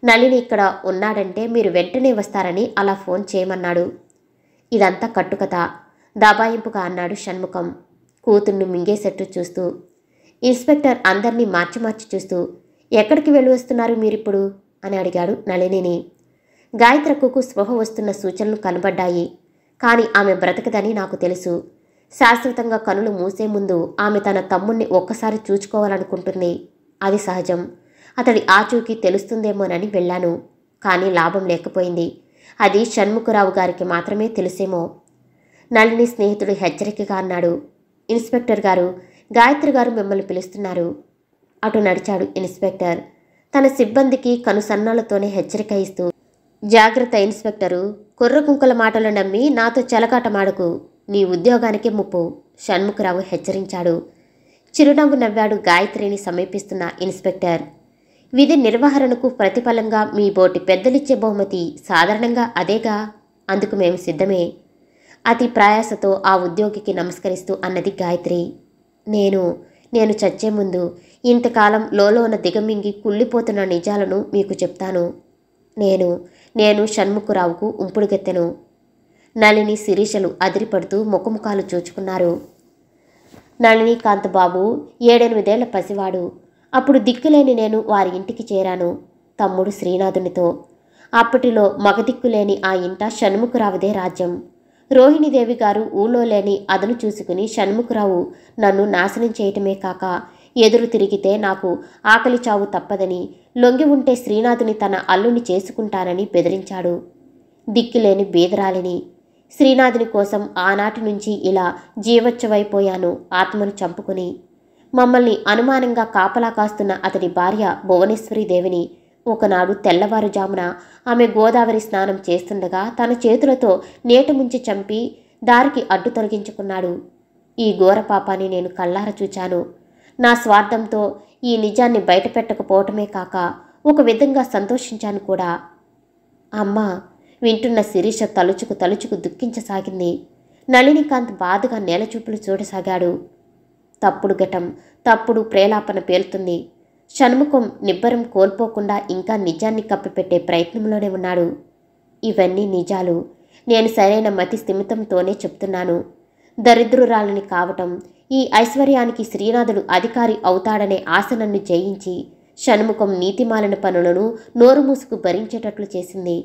నళిని ఇక్కడ ఉన్నాడంటే మీరు వెంటనే వస్తారని అలా ఫోన్ చేయమన్నాడు ఇదంతా కట్టుకథ దబాయింపుగా అన్నాడు షణ్ముఖం కూతుర్ను మింగేసేట్టు చూస్తూ ఇన్స్పెక్టర్ అందరినీ మార్చి మార్చి చూస్తూ ఎక్కడికి వెళ్ళి వస్తున్నారు మీరిప్పుడు అని అడిగాడు నళినిని గాయత్రకుకు స్పృహ వస్తున్న సూచనలు కనబడ్డాయి కానీ ఆమె బ్రతకదని నాకు తెలుసు శాశ్వతంగా కనులు మూసే ముందు ఆమె తన తమ్ముణ్ణి ఒక్కసారి చూచుకోవాలనుకుంటుంది అది సహజం అతడి ఆచూకీ తెలుస్తుందేమోనని వెళ్ళాను కానీ లాభం లేకపోయింది అది షణ్ముఖరావు గారికి మాత్రమే తెలిసేమో నళిని స్నేహితుడు హెచ్చరికగా అన్నాడు ఇన్స్పెక్టర్ గారు గాయత్రి గారు మిమ్మల్ని పిలుస్తున్నారు అటు నడిచాడు ఇన్స్పెక్టర్ తన సిబ్బందికి కనుసన్నాలతోనే హెచ్చరిక ఇస్తూ జాగ్రత్త ఇన్స్పెక్టరు కుంకుల మాటలు నమ్మి నాతో చెలకాటమాడకు నీ ఉద్యోగానికి ముప్పు షణ్ముఖరావు హెచ్చరించాడు చిరునవ్వు నవ్వాడు గాయత్రిని సమీపిస్తున్న ఇన్స్పెక్టర్ విధి నిర్వహణకు ప్రతిఫలంగా మీ బోటి పెద్దలిచ్చే బహుమతి సాధారణంగా అదేగా అందుకు మేము సిద్ధమే అతి ప్రయాసతో ఆ ఉద్యోగికి నమస్కరిస్తూ అన్నది గాయత్రి నేను నేను చచ్చే ముందు ఇంతకాలం లోన దిగమింగి కుళ్ళిపోతున్న నిజాలను మీకు చెప్తాను నేను నేను షణ్ముఖరావుకు ఉంపుడుగెత్తెను నళిని శిరీషలు అదిరిపడుతూ ముఖముఖాలు చూచుకున్నారు నళిని కాంతబాబు ఏడెనిమిదేళ్ల పసివాడు అప్పుడు దిక్కులేని నేను వారి ఇంటికి చేరాను తమ్ముడు శ్రీనాథునితో అప్పటిలో మగదిక్కులేని ఆ ఇంట షణ్ముఖరావుదే రాజ్యం రోహిణీదేవి గారు ఊళ్ళో లేని అదను చూసుకుని షణ్ముఖరావు నన్ను నాశనం చేయటమే కాక ఎదురు తిరిగితే నాకు ఆకలి చావు తప్పదని లొంగి ఉంటే శ్రీనాథుని తన అల్లుని చేసుకుంటానని బెదిరించాడు దిక్కులేని బీదరాలిని శ్రీనాథుని కోసం ఆనాటి నుంచి ఇలా జీవచ్చవైపోయాను ఆత్మను చంపుకుని మమ్మల్ని అనుమానంగా కాపలా కాస్తున్న అతడి భార్య భువనేశ్వరి దేవిని ఒకనాడు తెల్లవారుజామున ఆమె గోదావరి స్నానం చేస్తుండగా తన చేతులతో నేట ముంచి చంపి దారికి అడ్డు తొలగించుకున్నాడు ఈ ఘోర పాపాన్ని నేను కళ్ళార చూచాను నా స్వార్థంతో ఈ నిజాన్ని బయటపెట్టకపోవటమే కాక ఒక విధంగా సంతోషించాను కూడా అమ్మ వింటున్న శిరీష తలుచుకు తలుచుకు దుఃఖించసాగింది నళినికాంత్ బాధగా నేలచూపులు చూడసాగాడు తప్పుడు ఘటం తప్పుడు ప్రేలాపన పేలుతుంది షణ్ముఖం నిబ్బరం కోల్పోకుండా ఇంకా నిజాన్ని కప్పిపెట్టే ప్రయత్నంలోనే ఉన్నాడు ఇవన్నీ నిజాలు నేను సరైన మతి స్థిమితంతోనే చెప్తున్నాను దరిద్రురాలని కావటం ఈ ఐశ్వర్యానికి శ్రీనాథుడు అధికారి అవుతాడనే ఆశ నన్ను జయించి షణ్ముఖం నీతిమాలిన పనులను నోరు మూసుకు భరించేటట్లు చేసింది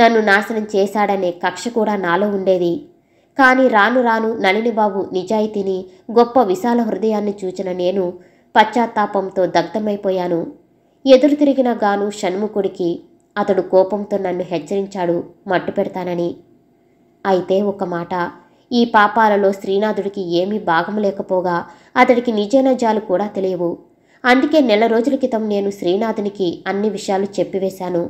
నన్ను నాశనం చేశాడనే కక్ష కూడా నాలో ఉండేది కానీ రాను రాను నళినిబాబు నిజాయితీని గొప్ప విశాల హృదయాన్ని చూచిన నేను పశ్చాత్తాపంతో దగ్ధమైపోయాను ఎదురు తిరిగిన గాను షణ్ముఖుడికి అతడు కోపంతో నన్ను హెచ్చరించాడు మట్టు పెడతానని అయితే ఒక మాట ఈ పాపాలలో శ్రీనాథుడికి ఏమీ భాగం లేకపోగా అతడికి నిజనజాలు కూడా తెలియవు అందుకే నెల రోజుల క్రితం నేను శ్రీనాథునికి అన్ని విషయాలు చెప్పివేశాను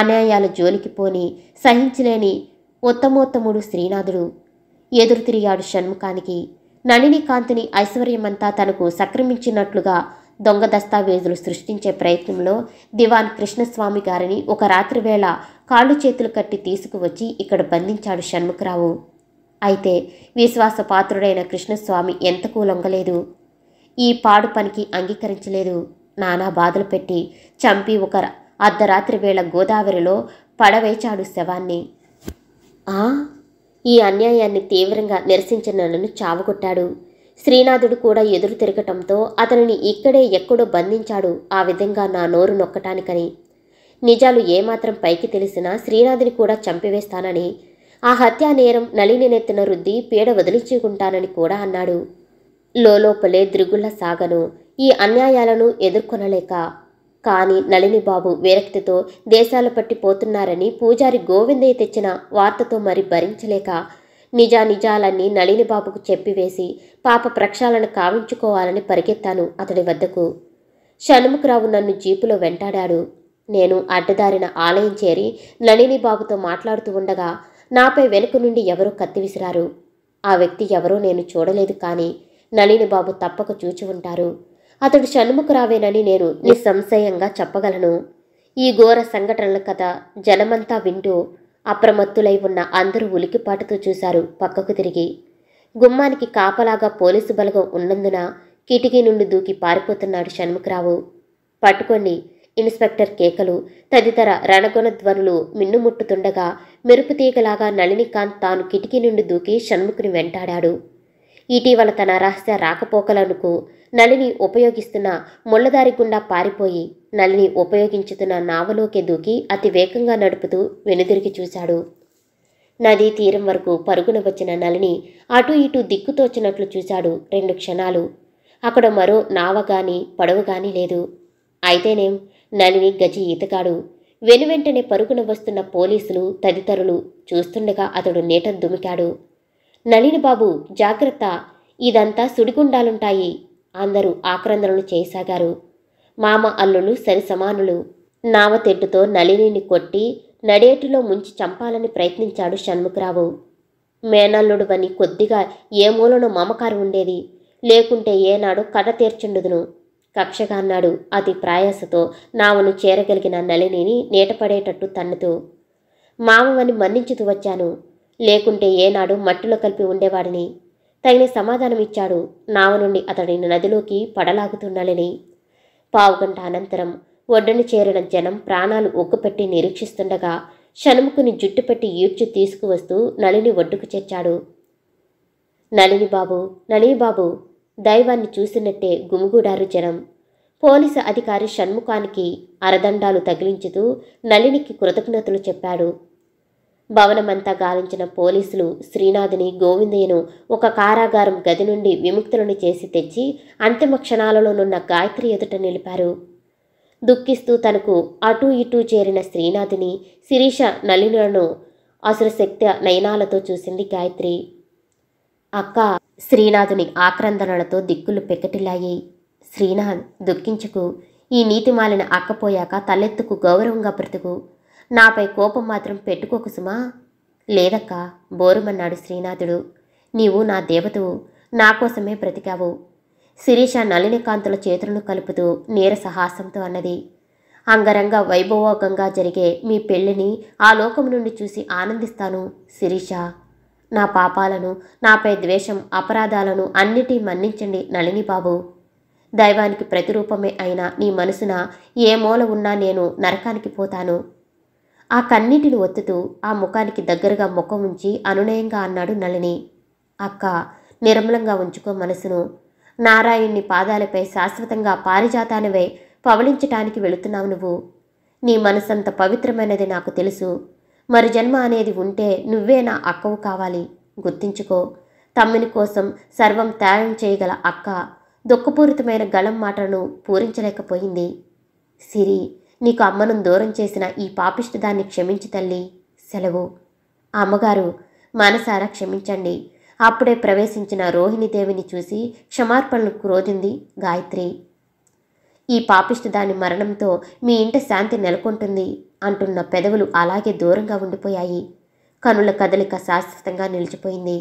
అన్యాయాల జోలికి పోని సహించలేని ఉత్తమోత్తముడు శ్రీనాథుడు ఎదురు తిరిగాడు షణ్ముఖానికి కాంతిని ఐశ్వర్యమంతా తనకు సక్రమించినట్లుగా దొంగ దస్తావేజులు సృష్టించే ప్రయత్నంలో దివాన్ కృష్ణస్వామి గారిని ఒక రాత్రివేళ కాళ్ళు చేతులు కట్టి తీసుకువచ్చి ఇక్కడ బంధించాడు షణ్ముఖరావు అయితే విశ్వాస పాత్రుడైన కృష్ణస్వామి ఎంతకు లొంగలేదు ఈ పాడు పనికి అంగీకరించలేదు నానా బాధలు పెట్టి చంపి ఒక అర్ధరాత్రి వేళ గోదావరిలో పడవేచాడు శవాన్ని ఆ ఈ అన్యాయాన్ని తీవ్రంగా నిరసించిన నన్ను చావగొట్టాడు శ్రీనాథుడు కూడా ఎదురు తిరగటంతో అతనిని ఇక్కడే ఎక్కడో బంధించాడు ఆ విధంగా నా నోరు నొక్కటానికని నిజాలు ఏమాత్రం పైకి తెలిసినా శ్రీనాథుని కూడా చంపివేస్తానని ఆ హత్యా నేరం నలిని నెత్తిన రుద్ది పీడ వదిలించుకుంటానని కూడా అన్నాడు లోపలే దృగుళ్ళ సాగను ఈ అన్యాయాలను ఎదుర్కొనలేక కానీ నళిని బాబు విరక్తితో దేశాలు పట్టి పోతున్నారని పూజారి గోవిందయ్య తెచ్చిన వార్తతో మరి భరించలేక నిజానిజాలన్నీ నళిని బాబుకు చెప్పివేసి పాప ప్రక్షాళన కావించుకోవాలని పరిగెత్తాను అతడి వద్దకు షణ్ముఖరావు నన్ను జీపులో వెంటాడాడు నేను అడ్డదారిన ఆలయం చేరి నళిని బాబుతో మాట్లాడుతూ ఉండగా నాపై వెనుక నుండి ఎవరో కత్తి విసిరారు ఆ వ్యక్తి ఎవరో నేను చూడలేదు కానీ నళిని బాబు తప్పక చూచి ఉంటారు అతడు షణ్ముఖరావేనని నేను నిస్సంశయంగా చెప్పగలను ఈ ఘోర సంఘటనల కథ జనమంతా వింటూ అప్రమత్తులై ఉన్న అందరూ ఉలికిపాటుతో చూశారు పక్కకు తిరిగి గుమ్మానికి కాపలాగా పోలీసు బలగం ఉన్నందున కిటికీ నుండి దూకి పారిపోతున్నాడు షణ్ముఖరావు పట్టుకోండి ఇన్స్పెక్టర్ కేకలు తదితర రణగొణధ్వనులు మిన్నుముట్టుతుండగా మెరుపు తీగలాగా నళినికాంత్ తాను కిటికీ నుండి దూకి షణ్ముఖుని వెంటాడాడు ఇటీవల తన రహస్య రాకపోకలకు నళిని ఉపయోగిస్తున్న ముళ్ళదారి గుండా పారిపోయి నళిని ఉపయోగించుతున్న నావలోకి దూకి అతి వేగంగా నడుపుతూ వెనుదిరిగి చూశాడు నదీ తీరం వరకు పరుగున వచ్చిన నళిని అటు ఇటు దిక్కుతోచినట్లు చూశాడు రెండు క్షణాలు అక్కడ మరో నావ పడవగాని లేదు అయితేనేం నలిని గజి ఈతగాడు వెనువెంటనే పరుగున వస్తున్న పోలీసులు తదితరులు చూస్తుండగా అతడు నేట దుమికాడు నళిని బాబు జాగ్రత్త ఇదంతా సుడిగుండాలుంటాయి అందరూ ఆక్రందనలు చేయసాగారు మామ అల్లులు సరి సమానులు నామతెట్టుతో నళినిని కొట్టి నడేటులో ముంచి చంపాలని ప్రయత్నించాడు షణ్ముఖరావు మేనల్లుడువని కొద్దిగా ఏ మూలనో మమకారు ఉండేది లేకుంటే ఏనాడు కథ తీర్చుండుదును కక్షగా అన్నాడు అతి ప్రాయాసతో నావను చేరగలిగిన నలినిని నీటపడేటట్టు తన్నుతూ మామవని మన్నించుతూ వచ్చాను లేకుంటే ఏనాడు మట్టిలో కలిపి ఉండేవాడిని తగిన సమాధానమిచ్చాడు నావ నుండి అతడిని నదిలోకి పడలాగుతున్నలని పావుగంట అనంతరం ఒడ్డని చేరిన జనం ప్రాణాలు ఒక్కుపెట్టి నిరీక్షిస్తుండగా షణముకుని జుట్టు పెట్టి ఈడ్చు తీసుకువస్తూ నలిని ఒడ్డుకు చేర్చాడు నళిని బాబు నళిని బాబు దైవాన్ని చూసినట్టే గుమిగూడారు జనం పోలీసు అధికారి షణ్ముఖానికి అరదండాలు తగిలించుతూ నళినికి కృతజ్ఞతలు చెప్పాడు భవనమంతా గాలించిన పోలీసులు శ్రీనాథుని గోవిందయ్యను ఒక కారాగారం గది నుండి విముక్తులను చేసి తెచ్చి అంతిమ క్షణాలలోనున్న గాయత్రి ఎదుట నిలిపారు దుఃఖిస్తూ తనకు అటూ ఇటూ చేరిన శ్రీనాథుని శిరీష నలినులను అసురశక్తి నయనాలతో చూసింది గాయత్రి అక్క శ్రీనాథుని ఆక్రందనలతో దిక్కులు పెకటిలాయి శ్రీనాథ్ దుఃఖించుకు ఈ నీతిమాలిన అక్కపోయాక తలెత్తుకు గౌరవంగా బ్రతుకు నాపై కోపం మాత్రం పెట్టుకోకు సుమా లేదక్కా బోరుమన్నాడు శ్రీనాథుడు నీవు నా దేవతవు నా కోసమే బ్రతికావు శిరీష నలినికాంతుల చేతులను కలుపుతూ నీరసహాసంతో అన్నది అంగరంగ వైభవోగంగా జరిగే మీ పెళ్లిని ఆ లోకం నుండి చూసి ఆనందిస్తాను శిరీష నా పాపాలను నాపై ద్వేషం అపరాధాలను అన్నిటి మన్నించండి నళిని బాబు దైవానికి ప్రతిరూపమే అయిన నీ మనసున ఏ మూల ఉన్నా నేను నరకానికి పోతాను ఆ కన్నీటిని ఒత్తుతూ ఆ ముఖానికి దగ్గరగా ముఖం ఉంచి అనునయంగా అన్నాడు నళిని అక్క నిర్మలంగా ఉంచుకో మనసును నారాయణ్ణి పాదాలపై శాశ్వతంగా పారిజాతానివై పవళించటానికి వెళుతున్నావు నువ్వు నీ మనసంత పవిత్రమైనది నాకు తెలుసు మరి జన్మ అనేది ఉంటే నువ్వే నా అక్కవు కావాలి గుర్తించుకో తమ్మిని కోసం సర్వం త్యాగం చేయగల అక్క దుఃఖపూరితమైన గళం మాటను పూరించలేకపోయింది సిరి నీకు అమ్మను దూరం చేసిన ఈ పాపిష్టి దాన్ని క్షమించి తల్లి సెలవు అమ్మగారు మనసారా క్షమించండి అప్పుడే ప్రవేశించిన రోహిణీదేవిని చూసి క్షమార్పణలు క్రోధింది గాయత్రి ఈ పాపిష్టి దాని మరణంతో మీ ఇంట శాంతి నెలకొంటుంది అంటున్న పెదవులు అలాగే దూరంగా ఉండిపోయాయి కనుల కదలిక శాశ్వతంగా నిలిచిపోయింది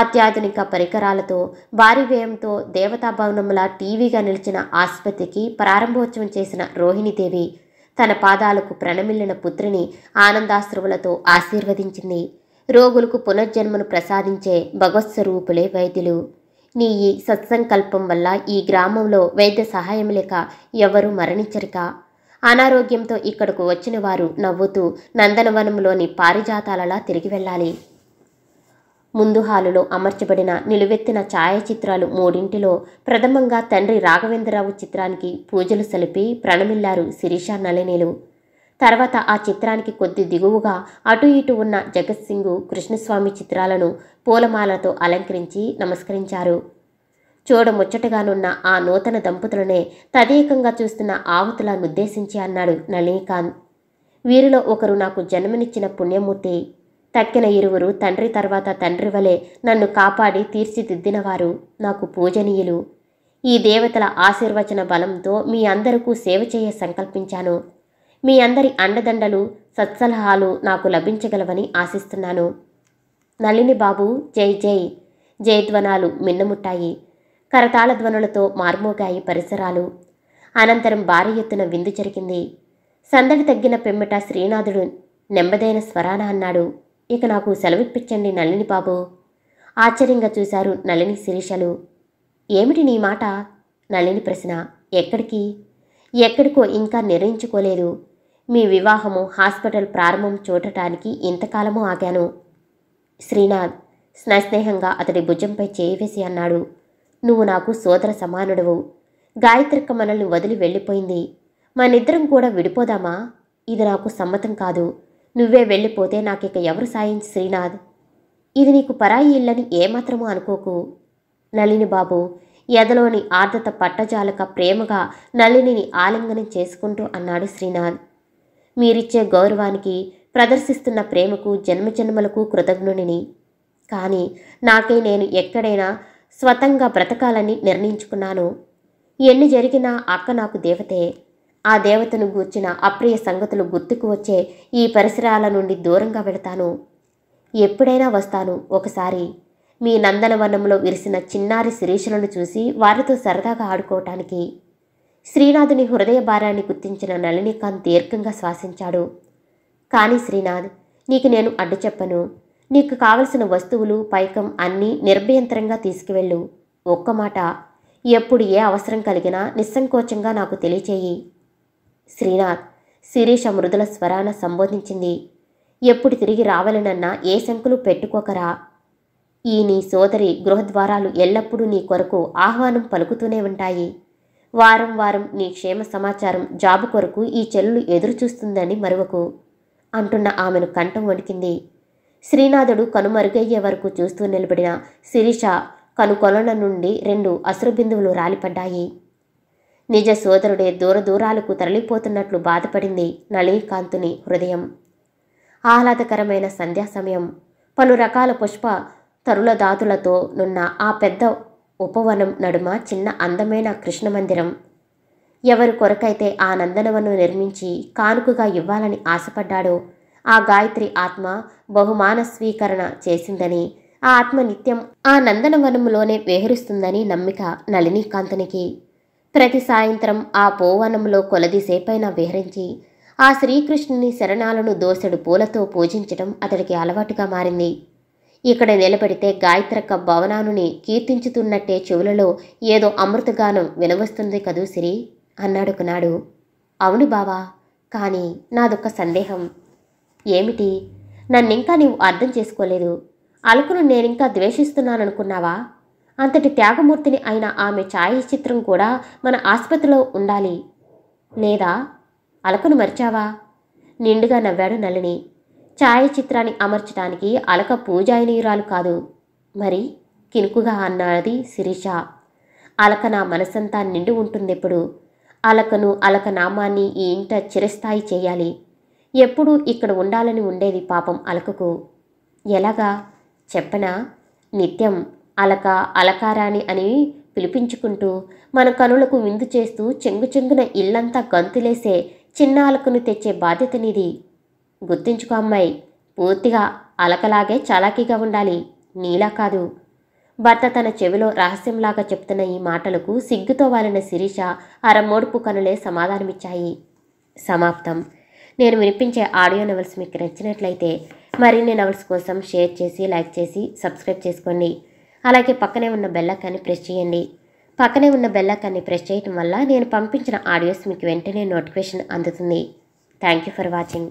అత్యాధునిక పరికరాలతో భారీ వ్యయంతో దేవతా భవనంలా టీవీగా నిలిచిన ఆసుపత్రికి ప్రారంభోత్సవం చేసిన రోహిణీదేవి తన పాదాలకు ప్రణమిల్లిన పుత్రిని ఆనందాశ్రువులతో ఆశీర్వదించింది రోగులకు పునర్జన్మను ప్రసాదించే భగవత్స్వరూపులే వైద్యులు నీ ఈ సత్సంకల్పం వల్ల ఈ గ్రామంలో వైద్య సహాయం లేక ఎవరూ మరణించరిక అనారోగ్యంతో ఇక్కడకు వచ్చిన వారు నవ్వుతూ నందనవనంలోని పారిజాతాలలా తిరిగి వెళ్ళాలి ముందు హాలులో అమర్చబడిన నిలువెత్తిన ఛాయాచిత్రాలు మూడింటిలో ప్రథమంగా తండ్రి రాఘవేంద్రరావు చిత్రానికి పూజలు సలిపి ప్రణమిల్లారు శిరీష నలినీలు తర్వాత ఆ చిత్రానికి కొద్ది దిగువుగా అటు ఇటు ఉన్న జగత్సింగు కృష్ణస్వామి చిత్రాలను పూలమాలతో అలంకరించి నమస్కరించారు చూడముచ్చటగానున్న ఆ నూతన దంపతులనే తదేకంగా చూస్తున్న ఉద్దేశించి అన్నాడు నళినీకాంత్ వీరిలో ఒకరు నాకు జన్మనిచ్చిన పుణ్యమూర్తి తక్కిన ఇరువురు తండ్రి తర్వాత తండ్రి వలె నన్ను కాపాడి తీర్చిదిద్దినవారు నాకు పూజనీయులు ఈ దేవతల ఆశీర్వచన బలంతో మీ అందరకు సేవ చేయ సంకల్పించాను మీ అందరి అండదండలు సత్సలహాలు నాకు లభించగలవని ఆశిస్తున్నాను నళిని బాబు జై జై జయధ్వనాలు మిన్నముట్టాయి కరతాళ ధ్వనులతో మార్మోగాయి పరిసరాలు అనంతరం భారీ ఎత్తున విందు జరిగింది సందడి తగ్గిన పెమ్మట శ్రీనాథుడు నెమ్మదైన స్వరాన అన్నాడు ఇక నాకు సెలవిప్పించండి నళిని బాబు ఆశ్చర్యంగా చూశారు నళిని శిరీషలు ఏమిటి నీ మాట నళిని ప్రశ్న ఎక్కడికి ఎక్కడికో ఇంకా నిర్ణయించుకోలేదు మీ వివాహము హాస్పిటల్ ప్రారంభం చూడటానికి ఇంతకాలము ఆగాను శ్రీనాథ్ స్నేహంగా అతడి భుజంపై చేయవేసి అన్నాడు నువ్వు నాకు సోదర సమానుడవు గాయత్రిక మనల్ని వదిలి వెళ్ళిపోయింది మనిద్దరం కూడా విడిపోదామా ఇది నాకు సమ్మతం కాదు నువ్వే వెళ్ళిపోతే నాకిక ఎవరు సాయం శ్రీనాథ్ ఇది నీకు పరాయి ఇల్లని ఏమాత్రమూ అనుకోకు నళిని బాబు ఎదలోని ఆర్ద్రత పట్టజాలక ప్రేమగా నళినిని ఆలింగనం చేసుకుంటూ అన్నాడు శ్రీనాథ్ మీరిచ్చే గౌరవానికి ప్రదర్శిస్తున్న ప్రేమకు జన్మజన్మలకు కృతజ్ఞుని కానీ నాకే నేను ఎక్కడైనా స్వతంగా బ్రతకాలని నిర్ణయించుకున్నాను ఎన్ని జరిగినా అక్క నాకు దేవతే ఆ దేవతను గూర్చిన అప్రియ సంగతులు గుర్తుకు వచ్చే ఈ పరిసరాల నుండి దూరంగా వెళతాను ఎప్పుడైనా వస్తాను ఒకసారి మీ నందనవనంలో విరిసిన చిన్నారి శిరీషులను చూసి వారితో సరదాగా ఆడుకోవటానికి శ్రీనాథుని హృదయ భారాన్ని గుర్తించిన నళనీకాంత్ దీర్ఘంగా శ్వాసించాడు కానీ శ్రీనాథ్ నీకు నేను అడ్డు చెప్పను నీకు కావలసిన వస్తువులు పైకం అన్నీ నిర్భయంతరంగా తీసుకువెళ్ళు ఒక్క మాట ఎప్పుడు ఏ అవసరం కలిగినా నిస్సంకోచంగా నాకు తెలియచేయి శ్రీనాథ్ శిరీష మృదుల స్వరాన సంబోధించింది ఎప్పుడు తిరిగి రావాలనన్నా ఏ శంకులు పెట్టుకోకరా ఈ నీ సోదరి గృహద్వారాలు ఎల్లప్పుడూ నీ కొరకు ఆహ్వానం పలుకుతూనే ఉంటాయి వారం వారం నీ క్షేమ సమాచారం జాబు కొరకు ఈ చెల్లులు ఎదురుచూస్తుందని మరువకు అంటున్న ఆమెను కంఠం వణికింది శ్రీనాథుడు కనుమరుగయ్యే వరకు చూస్తూ నిలబడిన శిరీష కనుకొలన నుండి రెండు అశ్రుబిందువులు రాలిపడ్డాయి నిజ సోదరుడే దూరదూరాలకు తరలిపోతున్నట్లు బాధపడింది నళీకాంతుని హృదయం ఆహ్లాదకరమైన సంధ్యా సమయం పలు రకాల పుష్ప తరులదాతులతో నున్న ఆ పెద్ద ఉపవనం నడుమ చిన్న అందమైన కృష్ణ మందిరం ఎవరి కొరకైతే ఆ నందనవను నిర్మించి కానుకగా ఇవ్వాలని ఆశపడ్డాడో ఆ గాయత్రి ఆత్మ బహుమాన స్వీకరణ చేసిందని ఆ ఆత్మ నిత్యం ఆ నందనవనంలోనే విహరిస్తుందని నమ్మిక నళినీకాంతునికి ప్రతి సాయంత్రం ఆ పోవనంలో కొలదిసేపైన విహరించి ఆ శ్రీకృష్ణుని శరణాలను దోసెడు పూలతో పూజించడం అతడికి అలవాటుగా మారింది ఇక్కడ నిలబడితే గాయత్రక్క భవనానుని కీర్తించుతున్నట్టే చెవులలో ఏదో అమృతగానం వినవస్తుంది కదూ సిరి అన్నాడు అవును బావా కానీ నాదొక్క సందేహం ఏమిటి నన్నింకా నీవు అర్థం చేసుకోలేదు అలుకును నేనింకా ద్వేషిస్తున్నాననుకున్నావా అంతటి త్యాగమూర్తిని అయిన ఆమె ఛాయాచిత్రం కూడా మన ఆసుపత్రిలో ఉండాలి లేదా అలకను మర్చావా నిండుగా నవ్వాడు నలిని ఛాయాచిత్రాన్ని అమర్చడానికి అలక పూజాయనీయురాలు కాదు మరి కినుకుగా అన్నది శిరీష అలక నా మనసంతా నిండి ఉంటుందెప్పుడు అలకను అలక నామాన్ని ఈ ఇంట చిరస్థాయి చేయాలి ఎప్పుడూ ఇక్కడ ఉండాలని ఉండేది పాపం అలకకు ఎలాగా చెప్పనా నిత్యం అలక అలకారాని అని పిలిపించుకుంటూ మన కనులకు విందు చేస్తూ చెంగు చెంగున ఇల్లంతా గంతులేసే చిన్న అలకను తెచ్చే బాధ్యత నీది గుర్తించుకో అమ్మాయి పూర్తిగా అలకలాగే చాలాకీగా ఉండాలి నీలా కాదు భర్త తన చెవిలో రహస్యంలాగా చెప్తున్న ఈ మాటలకు సిగ్గుతో వాలిన శిరీష అరమోడుపు కనులే సమాధానమిచ్చాయి సమాప్తం నేను వినిపించే ఆడియో నవల్స్ మీకు నచ్చినట్లయితే మరిన్ని నవల్స్ కోసం షేర్ చేసి లైక్ చేసి సబ్స్క్రైబ్ చేసుకోండి అలాగే పక్కనే ఉన్న బెల్లకాన్ని ప్రెస్ చేయండి పక్కనే ఉన్న బెల్లకాన్ని ప్రెస్ చేయటం వల్ల నేను పంపించిన ఆడియోస్ మీకు వెంటనే నోటిఫికేషన్ అందుతుంది థ్యాంక్ యూ ఫర్ వాచింగ్